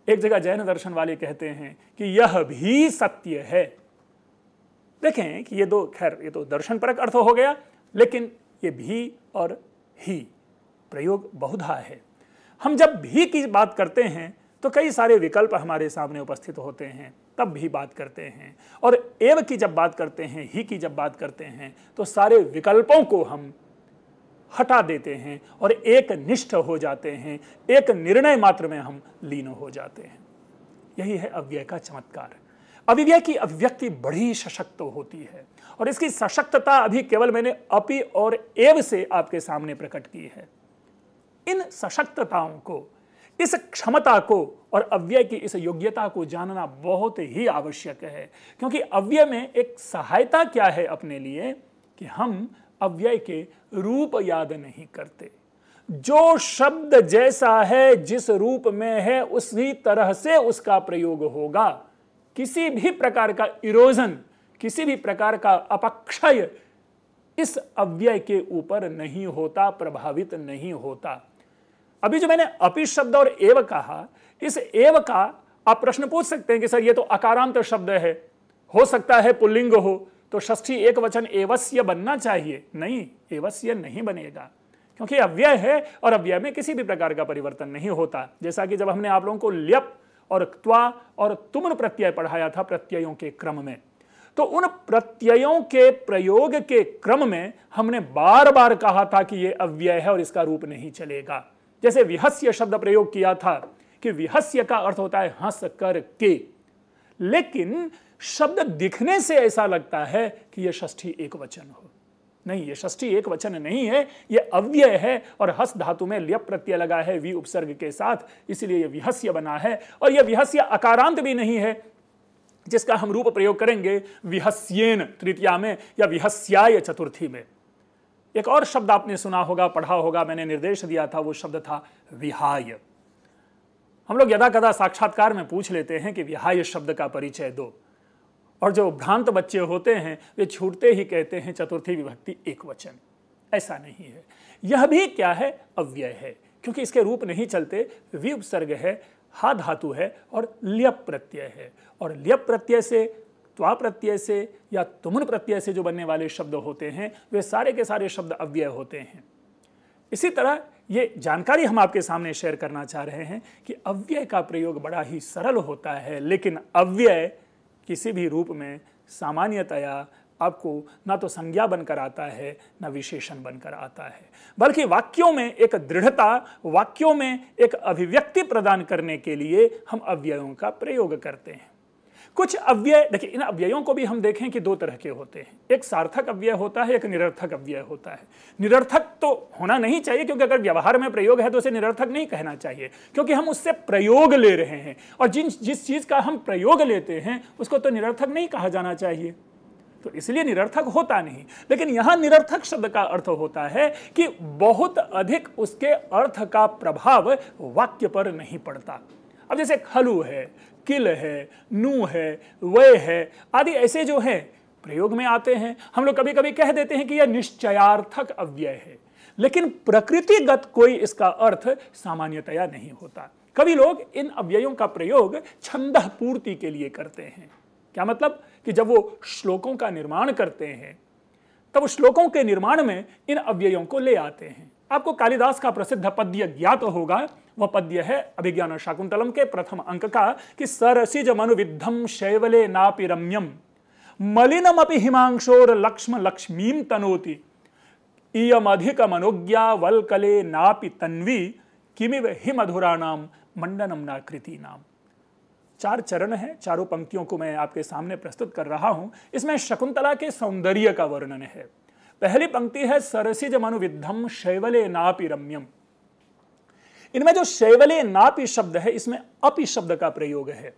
एक जगह जैन दर्शन वाले कहते हैं कि यह भी सत्य है देखें कि ये दो खैर ये तो दर्शन परक अर्थ हो गया लेकिन ये भी और ही प्रयोग बहुधा है हम जब भी की बात करते हैं तो कई सारे विकल्प हमारे सामने उपस्थित होते हैं तब भी बात करते हैं और एव की जब बात करते हैं ही की जब बात करते हैं तो सारे विकल्पों को हम हटा देते हैं और एक निष्ठ हो जाते हैं एक निर्णय मात्र में हम लीन हो जाते हैं यही है अव्यय का चमत्कार अविव्यय की अभिव्यक्ति बड़ी सशक्त होती है और इसकी सशक्तता अभी केवल मैंने अपि और एव से आपके सामने प्रकट की है इन सशक्तताओं को इस क्षमता को और अव्यय की इस योग्यता को जानना बहुत ही आवश्यक है क्योंकि अव्यय में एक सहायता क्या है अपने लिए कि हम अव्यय के रूप याद नहीं करते जो शब्द जैसा है जिस रूप में है उसी तरह से उसका प्रयोग होगा किसी भी प्रकार का इरोजन किसी भी प्रकार का अपक्षय इस अव्यय के ऊपर नहीं होता प्रभावित नहीं होता अभी जो मैंने अपि शब्द और एव कहा इस एव का आप प्रश्न पूछ सकते हैं कि सर ये तो अकारांत शब्द है हो सकता है पुल्लिंग हो तो षष्ठी एक वचन एवस्य बनना चाहिए नहीं एवस्य नहीं बनेगा क्योंकि अव्यय है और अव्यय में किसी भी प्रकार का परिवर्तन नहीं होता जैसा कि जब हमने आप लोगों को ल्यप और क्वा और तुमन प्रत्यय पढ़ाया था प्रत्ययों के क्रम में तो उन प्रत्ययों के प्रयोग के क्रम में हमने बार बार कहा था कि यह अव्यय है और इसका रूप नहीं चलेगा जैसे विहस्य शब्द प्रयोग किया था कि विहस्य का अर्थ होता है हंस कर के लेकिन शब्द दिखने से ऐसा लगता है कि यह षष्ठी एक वचन हो नहीं ये षष्ठी एक वचन नहीं है ये अव्यय है और हस धातु में लिय प्रत्यय लगा है वी उपसर्ग के साथ इसलिए ये विहस्य बना है और यह विहस्य अकारांत भी नहीं है जिसका हम रूप प्रयोग करेंगे विहस्येन तृतीया में या विहस्याय चतुर्थी में एक और शब्द आपने सुना होगा पढ़ा होगा मैंने निर्देश दिया था वो शब्द था विहाय हम लोग यदा कदा साक्षात्कार में पूछ लेते हैं कि विहाय शब्द का परिचय दो और जो भ्रांत बच्चे होते हैं वे छूटते ही कहते हैं चतुर्थी विभक्ति एक वचन ऐसा नहीं है यह भी क्या है अव्यय है क्योंकि इसके रूप नहीं चलते वि उपसर्ग है हा धातु है और लियप प्रत्यय है और लियप प्रत्यय से त्वा प्रत्यय से या तुमन प्रत्यय से जो बनने वाले शब्द होते हैं वे सारे के सारे शब्द अव्यय होते हैं इसी तरह ये जानकारी हम आपके सामने शेयर करना चाह रहे हैं कि अव्यय का प्रयोग बड़ा ही सरल होता है लेकिन अव्यय किसी भी रूप में सामान्यतया आपको ना तो संज्ञा बनकर आता है ना विशेषण बनकर आता है बल्कि वाक्यों में एक दृढ़ता वाक्यों में एक अभिव्यक्ति प्रदान करने के लिए हम अव्ययों का प्रयोग करते हैं कुछ अव्यय देखिए इन अव्ययों को भी हम देखें कि दो तरह के होते हैं एक सार्थक अव्यय होता है एक निरर्थक अव्यय होता है निरर्थक तो होना नहीं चाहिए क्योंकि अगर व्यवहार में प्रयोग है तो उसे निरर्थक नहीं कहना चाहिए क्योंकि हम उससे प्रयोग ले रहे हैं और जिन जिस चीज़ का हम प्रयोग लेते हैं उसको तो निरर्थक नहीं कहा जाना चाहिए तो इसलिए निरर्थक होता नहीं लेकिन यहां निरर्थक शब्द का अर्थ होता है कि बहुत अधिक उसके अर्थ का प्रभाव वाक्य पर नहीं पड़ता अब जैसे खलु है किल है नू है वय है आदि ऐसे जो हैं प्रयोग में आते हैं हम लोग कभी कभी कह देते हैं कि यह निश्चयार्थक अव्यय है लेकिन प्रकृतिगत कोई इसका अर्थ सामान्यतया नहीं होता कभी लोग इन अव्ययों का प्रयोग छंद पूर्ति के लिए करते हैं क्या मतलब कि जब वो श्लोकों का निर्माण करते हैं तब श्लोकों के निर्माण में इन अव्ययों को ले आते हैं आपको कालिदास का प्रसिद्ध पद्य ज्ञात होगा वह पद्य है अभिज्ञान शाकुंतलम के प्रथम अंक का कि सरसिज मनुविद्धम शैवले नापि रम्यम मलिनमपि हिमांशोर लक्ष्म लक्ष्मीम तनोति अधिक मनोज्ञा वलकले नापि तन्वी किमिव हि मधुराणाम मंडनम ना कृति नाम चार चरण हैं चारों पंक्तियों को मैं आपके सामने प्रस्तुत कर रहा हूं इसमें शकुंतला के सौंदर्य का वर्णन है पहली पंक्ति है सरसिज मनुविद्धम शैवले नापि रम्यम इनमें जो शैवले नापी शब्द है इसमें अपि शब्द का प्रयोग है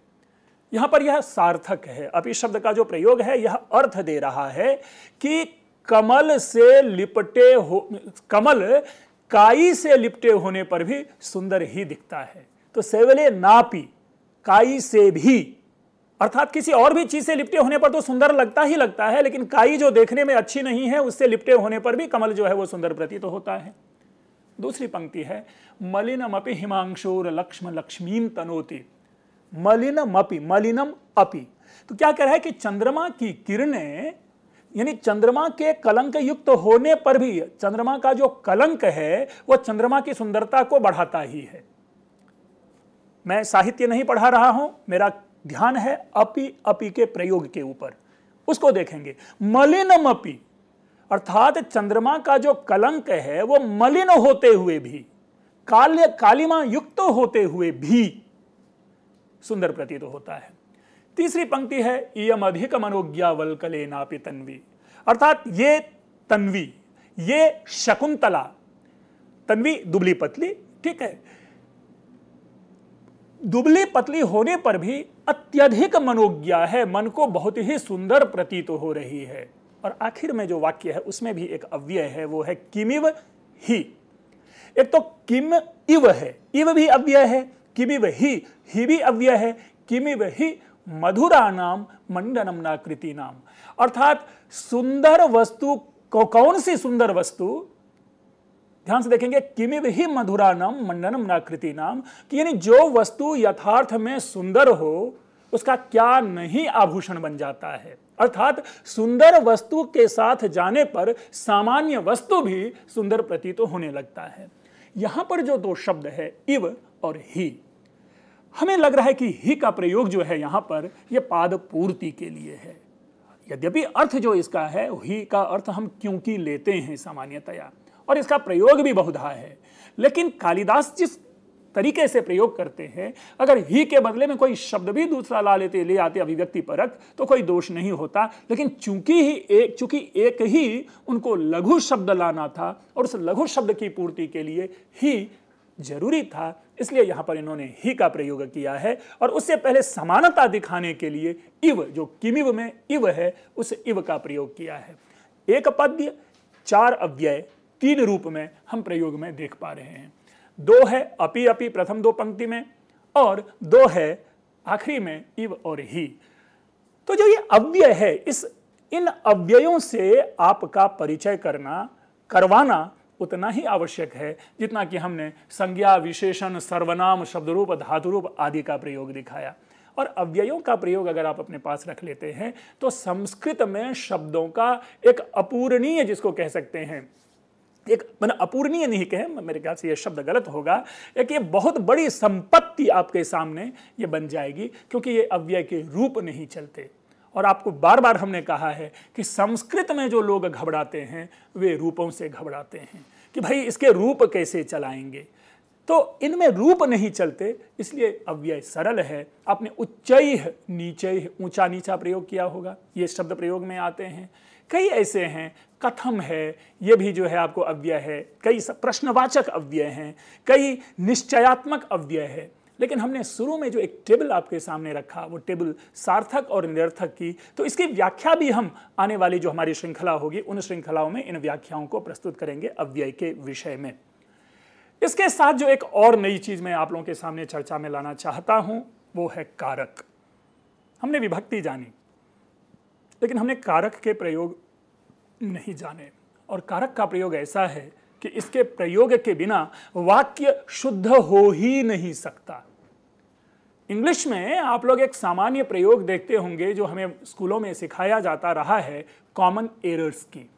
यहां पर यह सार्थक है अपि शब्द का जो प्रयोग है यह अर्थ दे रहा है कि कमल से लिपटे हो कमल काई से लिपटे होने पर भी सुंदर ही दिखता है तो सेवले नापी काई से भी अर्थात किसी और भी चीज से लिपटे होने पर तो सुंदर लगता ही लगता है लेकिन काई जो देखने में अच्छी नहीं है उससे लिपटे होने पर भी कमल जो है वो सुंदर प्रतीत तो होता है दूसरी पंक्ति है मलिनम अपि हिमांशोर लक्ष्म लक्ष्मीम तनोति अपि मलिनम अपि तो क्या कह रहा है कि चंद्रमा की किरणें यानी चंद्रमा के कलंक युक्त होने पर भी चंद्रमा का जो कलंक है वह चंद्रमा की सुंदरता को बढ़ाता ही है मैं साहित्य नहीं पढ़ा रहा हूं मेरा ध्यान है अपि अपि के प्रयोग के ऊपर उसको देखेंगे मलिनम अपि अर्थात चंद्रमा का जो कलंक है वो मलिन होते हुए भी काल्य कालिमा युक्त होते हुए भी सुंदर प्रतीत होता है तीसरी पंक्ति है इम अधिक मनोज्ञा वलकले नापि तन्वी अर्थात ये तन्वी ये शकुंतला तन्वी दुबली पतली ठीक है दुबली पतली होने पर भी अत्यधिक मनोज्ञा है मन को बहुत ही सुंदर प्रतीत हो रही है और आखिर में जो वाक्य है उसमें भी एक अव्यय है वो है किमिव ही एक तो किम इव है इव भी अव्यय है किमिव ही ही भी अव्यय है किमिव ही मधुरा नाम मंडनम ना कृति नाम अर्थात सुंदर वस्तु को कौन सी सुंदर वस्तु ध्यान से देखेंगे किमिव ही मधुरा नाम मंडनम ना कृति नाम कि यानी जो वस्तु यथार्थ में सुंदर हो उसका क्या नहीं आभूषण बन जाता है अर्थात सुंदर वस्तु के साथ जाने पर सामान्य वस्तु भी सुंदर प्रतीत तो होने लगता है यहां पर जो दो शब्द है इव और ही हमें लग रहा है कि ही का प्रयोग जो है यहां पर यह पाद पूर्ति के लिए है यद्यपि अर्थ जो इसका है ही का अर्थ हम क्योंकि लेते हैं सामान्यतया और इसका प्रयोग भी बहुधा है लेकिन कालिदास जिस तरीके से प्रयोग करते हैं अगर ही के बदले में कोई शब्द भी दूसरा ला लेते ले आते अभिव्यक्ति परक तो कोई दोष नहीं होता लेकिन चूंकि ही एक चूंकि एक ही उनको लघु शब्द लाना था और उस लघु शब्द की पूर्ति के लिए ही जरूरी था इसलिए यहाँ पर इन्होंने ही का प्रयोग किया है और उससे पहले समानता दिखाने के लिए इव जो किमिव में इव है उस इव का प्रयोग किया है एक पद्य चार अव्यय तीन रूप में हम प्रयोग में देख पा रहे हैं दो है अपी अपी प्रथम दो पंक्ति में और दो है आखिरी में इव और ही तो जो ये अव्यय है इस इन अव्ययों से आपका परिचय करना करवाना उतना ही आवश्यक है जितना कि हमने संज्ञा विशेषण सर्वनाम शब्द धातु धातुरूप आदि का प्रयोग दिखाया और अव्ययों का प्रयोग अगर आप अपने पास रख लेते हैं तो संस्कृत में शब्दों का एक अपूरणीय जिसको कह सकते हैं एक मैंने अपूर्णीय नहीं कहे मेरे ख्याल से यह शब्द गलत होगा एक ये बहुत बड़ी संपत्ति आपके सामने ये बन जाएगी क्योंकि ये अव्यय के रूप नहीं चलते और आपको बार बार हमने कहा है कि संस्कृत में जो लोग घबराते हैं वे रूपों से घबराते हैं कि भाई इसके रूप कैसे चलाएंगे तो इनमें रूप नहीं चलते इसलिए अव्यय सरल है आपने उच्चय नीचे ऊंचा नीचा प्रयोग किया होगा ये शब्द प्रयोग में आते हैं कई ऐसे हैं कथम है ये भी जो है आपको अव्यय है कई प्रश्नवाचक अव्यय हैं कई निश्चयात्मक अव्यय है लेकिन हमने शुरू में जो एक टेबल आपके सामने रखा वो टेबल सार्थक और निरर्थक की तो इसकी व्याख्या भी हम आने वाली जो हमारी श्रृंखला होगी उन श्रृंखलाओं में इन व्याख्याओं को प्रस्तुत करेंगे अव्यय के विषय में इसके साथ जो एक और नई चीज मैं आप लोगों के सामने चर्चा में लाना चाहता हूं वो है कारक हमने विभक्ति जानी लेकिन हमने कारक के प्रयोग नहीं जाने और कारक का प्रयोग ऐसा है कि इसके प्रयोग के बिना वाक्य शुद्ध हो ही नहीं सकता इंग्लिश में आप लोग एक सामान्य प्रयोग देखते होंगे जो हमें स्कूलों में सिखाया जाता रहा है कॉमन एरर्स की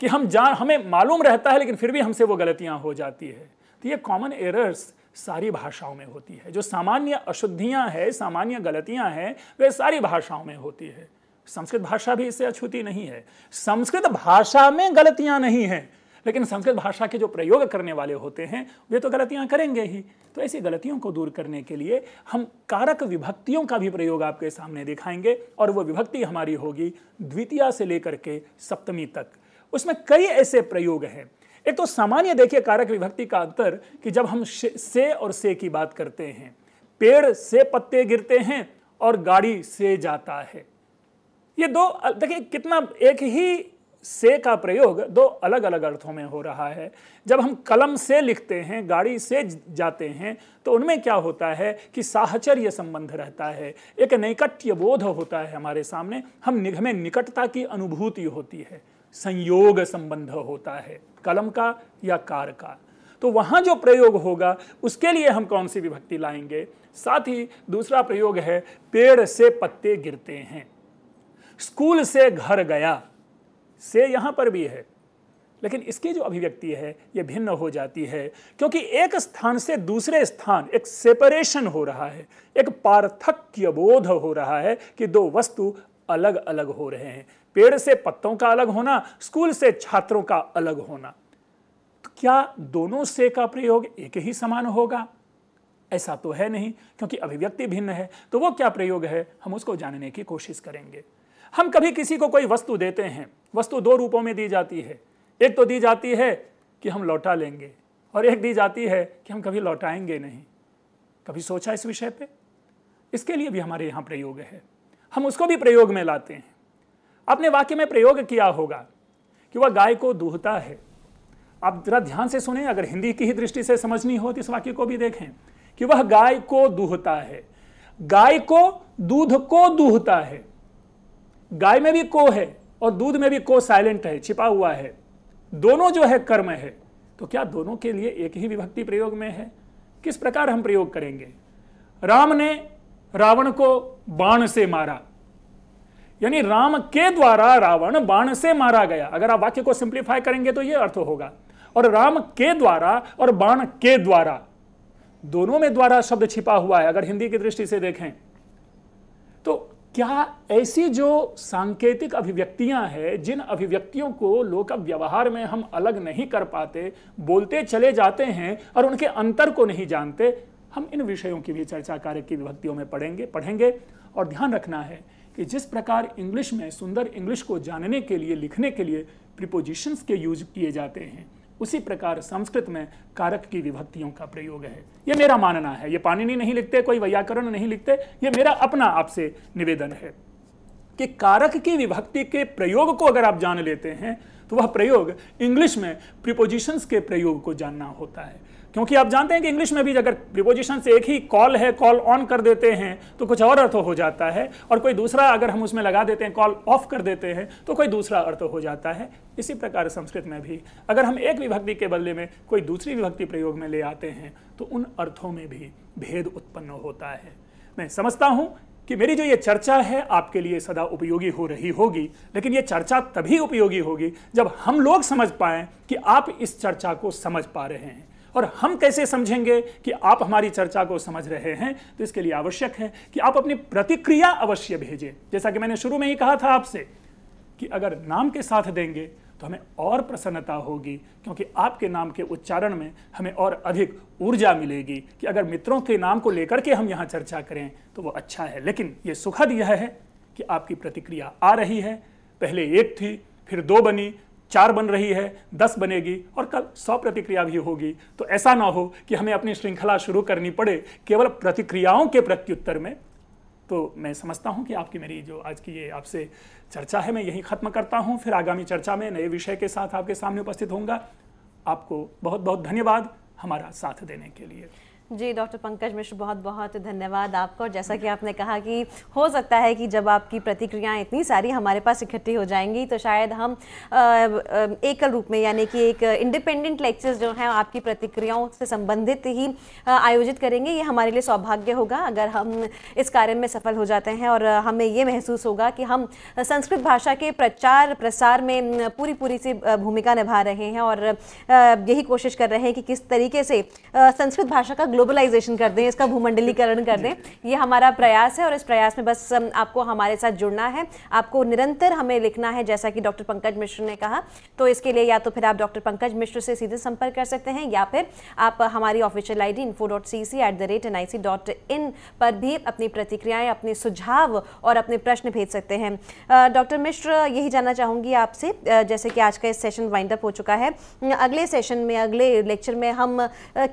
कि हम जान हमें मालूम रहता है लेकिन फिर भी हमसे वो गलतियां हो जाती है तो ये कॉमन एरर्स सारी भाषाओं में होती है जो सामान्य अशुद्धियां हैं सामान्य गलतियां हैं वे सारी भाषाओं में होती है संस्कृत भाषा भी इससे अछूती नहीं है संस्कृत भाषा में गलतियां नहीं हैं लेकिन संस्कृत भाषा के जो प्रयोग करने वाले होते हैं वे तो गलतियां करेंगे ही तो ऐसी गलतियों को दूर करने के लिए हम कारक विभक्तियों का भी प्रयोग आपके सामने दिखाएंगे और वो विभक्ति हमारी होगी द्वितीय से लेकर के सप्तमी तक उसमें कई ऐसे प्रयोग हैं एक तो सामान्य देखिए कारक विभक्ति का अंतर कि जब हम से और से की बात करते हैं पेड़ से पत्ते गिरते हैं और गाड़ी से जाता है ये दो देखिए कितना एक ही से का प्रयोग दो अलग अलग अर्थों में हो रहा है जब हम कलम से लिखते हैं गाड़ी से जाते हैं तो उनमें क्या होता है कि साहचर्य संबंध रहता है एक नैकट्य बोध होता है हमारे सामने हम हमें निकटता की अनुभूति होती है संयोग संबंध होता है कलम का या कार का तो वहाँ जो प्रयोग होगा उसके लिए हम कौन सी विभक्ति लाएंगे साथ ही दूसरा प्रयोग है पेड़ से पत्ते गिरते हैं स्कूल से घर गया से यहां पर भी है लेकिन इसकी जो अभिव्यक्ति है यह भिन्न हो जाती है क्योंकि एक स्थान से दूसरे स्थान एक सेपरेशन हो रहा है एक पार्थक्य बोध हो रहा है कि दो वस्तु अलग अलग हो रहे हैं पेड़ से पत्तों का अलग होना स्कूल से छात्रों का अलग होना तो क्या दोनों से का प्रयोग एक ही समान होगा ऐसा तो है नहीं क्योंकि अभिव्यक्ति भिन्न है तो वो क्या प्रयोग है हम उसको जानने की कोशिश करेंगे हम कभी किसी को कोई वस्तु देते हैं वस्तु दो रूपों में दी जाती है एक तो दी जाती है कि हम लौटा लेंगे और एक दी जाती है कि हम कभी लौटाएंगे नहीं कभी सोचा इस विषय पे इसके लिए भी हमारे यहाँ प्रयोग है हम उसको भी प्रयोग में लाते हैं आपने वाक्य में प्रयोग किया होगा कि वह गाय को दूहता है आप जरा ध्यान से सुने अगर हिंदी की ही दृष्टि से समझनी हो तो इस वाक्य को भी देखें कि वह गाय को दूहता है गाय को दूध को दूहता है गाय में भी को है और दूध में भी को साइलेंट है छिपा हुआ है दोनों जो है कर्म है तो क्या दोनों के लिए एक ही विभक्ति प्रयोग में है किस प्रकार हम प्रयोग करेंगे राम ने रावण को बाण से मारा यानी राम के द्वारा रावण बाण से मारा गया अगर आप वाक्य को सिंप्लीफाई करेंगे तो यह अर्थ होगा और राम के द्वारा और बाण के द्वारा दोनों में द्वारा शब्द छिपा हुआ है अगर हिंदी की दृष्टि से देखें तो क्या ऐसी जो सांकेतिक अभिव्यक्तियां हैं जिन अभिव्यक्तियों को लोक व्यवहार में हम अलग नहीं कर पाते बोलते चले जाते हैं और उनके अंतर को नहीं जानते हम इन विषयों की भी चर्चा कार्य की विभक्तियों में पढ़ेंगे पढ़ेंगे और ध्यान रखना है कि जिस प्रकार इंग्लिश में सुंदर इंग्लिश को जानने के लिए लिखने के लिए प्रिपोजिशंस के यूज किए जाते हैं उसी प्रकार संस्कृत में कारक की विभक्तियों का प्रयोग है ये मेरा मानना है ये पाणिनी नहीं लिखते कोई व्याकरण नहीं लिखते ये मेरा अपना आपसे निवेदन है कि कारक की विभक्ति के प्रयोग को अगर आप जान लेते हैं तो वह प्रयोग इंग्लिश में प्रिपोजिशंस के प्रयोग को जानना होता है क्योंकि आप जानते हैं कि इंग्लिश में भी अगर प्रिपोजिशन से एक ही कॉल है कॉल ऑन कर देते हैं तो कुछ और अर्थ हो जाता है और कोई दूसरा अगर हम उसमें लगा देते हैं कॉल ऑफ कर देते हैं तो कोई दूसरा अर्थ हो जाता है इसी प्रकार संस्कृत में भी अगर हम एक विभक्ति के बदले में कोई दूसरी विभक्ति प्रयोग में ले आते हैं तो उन अर्थों में भी भेद उत्पन्न होता है मैं समझता हूँ कि मेरी जो ये चर्चा है आपके लिए सदा उपयोगी हो रही होगी लेकिन ये चर्चा तभी उपयोगी होगी जब हम लोग समझ पाएं कि आप इस चर्चा को समझ पा रहे हैं और हम कैसे समझेंगे कि आप हमारी चर्चा को समझ रहे हैं तो इसके लिए आवश्यक है कि आप अपनी प्रतिक्रिया अवश्य भेजें जैसा कि मैंने शुरू में ही कहा था आपसे कि अगर नाम के साथ देंगे तो हमें और प्रसन्नता होगी क्योंकि आपके नाम के उच्चारण में हमें और अधिक ऊर्जा मिलेगी कि अगर मित्रों के नाम को लेकर के हम यहाँ चर्चा करें तो वो अच्छा है लेकिन ये सुखद यह है कि आपकी प्रतिक्रिया आ रही है पहले एक थी फिर दो बनी चार बन रही है दस बनेगी और कल सौ प्रतिक्रिया भी होगी तो ऐसा ना हो कि हमें अपनी श्रृंखला शुरू करनी पड़े केवल प्रतिक्रियाओं के प्रत्युत्तर में तो मैं समझता हूँ कि आपकी मेरी जो आज की ये आपसे चर्चा है मैं यहीं ख़त्म करता हूँ फिर आगामी चर्चा में नए विषय के साथ आपके सामने उपस्थित होऊंगा आपको बहुत बहुत धन्यवाद हमारा साथ देने के लिए जी डॉक्टर पंकज मिश्र बहुत बहुत धन्यवाद आपका और जैसा कि आपने कहा कि हो सकता है कि जब आपकी प्रतिक्रियाएं इतनी सारी हमारे पास इकट्ठी हो जाएंगी तो शायद हम एकल रूप में यानी कि एक इंडिपेंडेंट लेक्चर्स जो हैं आपकी प्रतिक्रियाओं से संबंधित ही आयोजित करेंगे ये हमारे लिए सौभाग्य होगा अगर हम इस कार्य में सफल हो जाते हैं और हमें ये महसूस होगा कि हम संस्कृत भाषा के प्रचार प्रसार में पूरी पूरी सी भूमिका निभा रहे हैं और यही कोशिश कर रहे हैं कि किस तरीके से संस्कृत भाषा का ग्लोबलाइजेशन कर दें इसका भूमंडलीकरण कर दें ये हमारा प्रयास है और इस प्रयास में बस आपको हमारे साथ जुड़ना है आपको निरंतर हमें लिखना है जैसा कि डॉक्टर पंकज मिश्र ने कहा तो इसके लिए या तो फिर आप डॉक्टर पंकज मिश्र से सीधे संपर्क कर सकते हैं या फिर आप हमारी official I D info dot C C at the rate N I C dot in पर भी अपनी प्रतिक्रियाएं अपने सुझाव और अपने प्रश्न भेज सकते हैं डॉक्टर मिश्र यही जानना चाहूँगी आपसे जैसे कि आज का इस सेशन वाइंड अप हो चुका है अगले सेशन में अगले लेक्चर में हम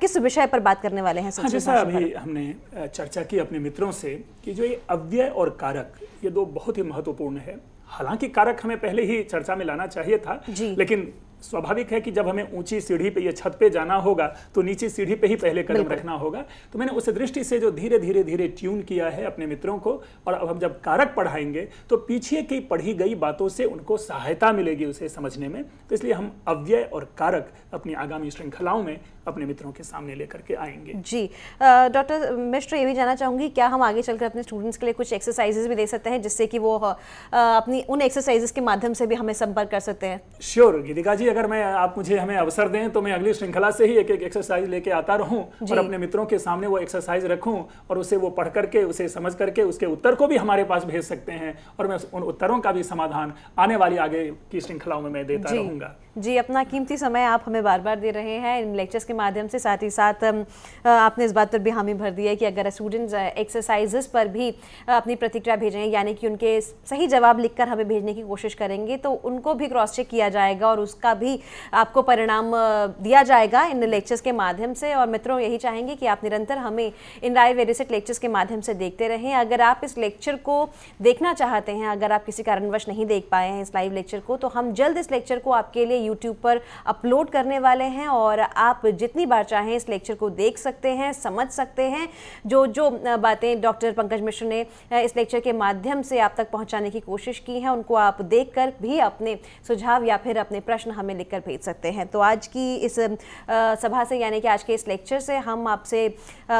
किस विषय पर बात करने वाले वाले हैं हाँ जैसा अभी हमने चर्चा की अपने मित्रों से कि जो ये अव्यय और कारक ये दो बहुत ही महत्वपूर्ण है हालांकि कारक हमें पहले ही चर्चा में लाना चाहिए था लेकिन स्वाभाविक है कि जब हमें ऊंची सीढ़ी पे या छत पे जाना होगा तो नीचे सीढ़ी पे ही पहले कदम रखना होगा तो मैंने उस दृष्टि से जो धीरे धीरे धीरे ट्यून किया है अपने मित्रों को और अब हम जब कारक पढ़ाएंगे तो पीछे की पढ़ी गई बातों से उनको सहायता मिलेगी उसे समझने में तो इसलिए हम अव्यय और कारक अपनी आगामी श्रृंखलाओं में अपने मित्रों के सामने लेकर के आएंगे जी डॉक्टर मिश्र ये भी जानना चाहूंगी क्या हम आगे चलकर अपने स्टूडेंट्स के लिए कुछ एक्सरसाइजेस भी दे सकते हैं जिससे कि वो अपनी उन एक्सरसाइजेस के माध्यम से भी हमें संपर्क कर सकते हैं श्योर गीतिका जी अगर मैं आप मुझे हमें अवसर दें तो मैं अगली श्रृंखला से ही एक एक एक्सरसाइज लेके आता रहूं और अपने मित्रों के सामने वो एक्सरसाइज रखूं और उसे वो पढ़ करके उसे समझ करके उसके उत्तर को भी हमारे पास भेज सकते हैं और मैं उन उत्तरों का भी समाधान आने वाली आगे की श्रृंखलाओं में मैं देता रहूंगा जी अपना कीमती समय आप हमें बार बार दे रहे हैं इन लेक्चर्स के माध्यम से साथ ही साथ आपने इस बात पर भी हामी भर दी है कि अगर स्टूडेंट्स एक्सरसाइजेस पर भी अपनी प्रतिक्रिया भेजें यानी कि उनके सही जवाब लिखकर हमें भेजने की कोशिश करेंगे तो उनको भी क्रॉस चेक किया जाएगा और उसका भी आपको परिणाम दिया जाएगा इन लेक्चर्स के माध्यम से और मित्रों यही चाहेंगे कि आप निरंतर हमें इन राय वेरिसेट लेक्चर्स के माध्यम से देखते रहें अगर आप इस लेक्चर को देखना चाहते हैं अगर आप किसी कारणवश नहीं देख पाए हैं इस लाइव लेक्चर को तो हम जल्द इस लेक्चर को आपके लिए यूट्यूब पर अपलोड करने वाले हैं और आप जितनी बार चाहें इस लेक्चर को देख सकते हैं समझ सकते हैं जो जो बातें डॉक्टर पंकज मिश्र ने इस लेक्चर के माध्यम से आप तक पहुँचाने की कोशिश की है उनको आप देख कर भी अपने सुझाव या फिर अपने प्रश्न हमें लिख भेज सकते हैं तो आज की इस सभा से यानी कि आज के इस लेक्चर से हम आपसे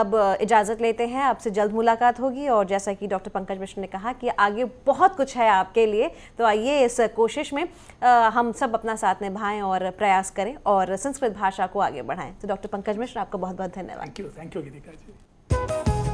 अब इजाज़त लेते हैं आपसे जल्द मुलाकात होगी और जैसा कि डॉक्टर पंकज मिश्र ने कहा कि आगे बहुत कुछ है आपके लिए तो आइए इस कोशिश में हम सब अपना साथ में निभाएं और प्रयास करें और संस्कृत भाषा को आगे बढ़ाएं तो डॉक्टर पंकज मिश्र आपका बहुत बहुत धन्यवाद thank you thank you Geetika ji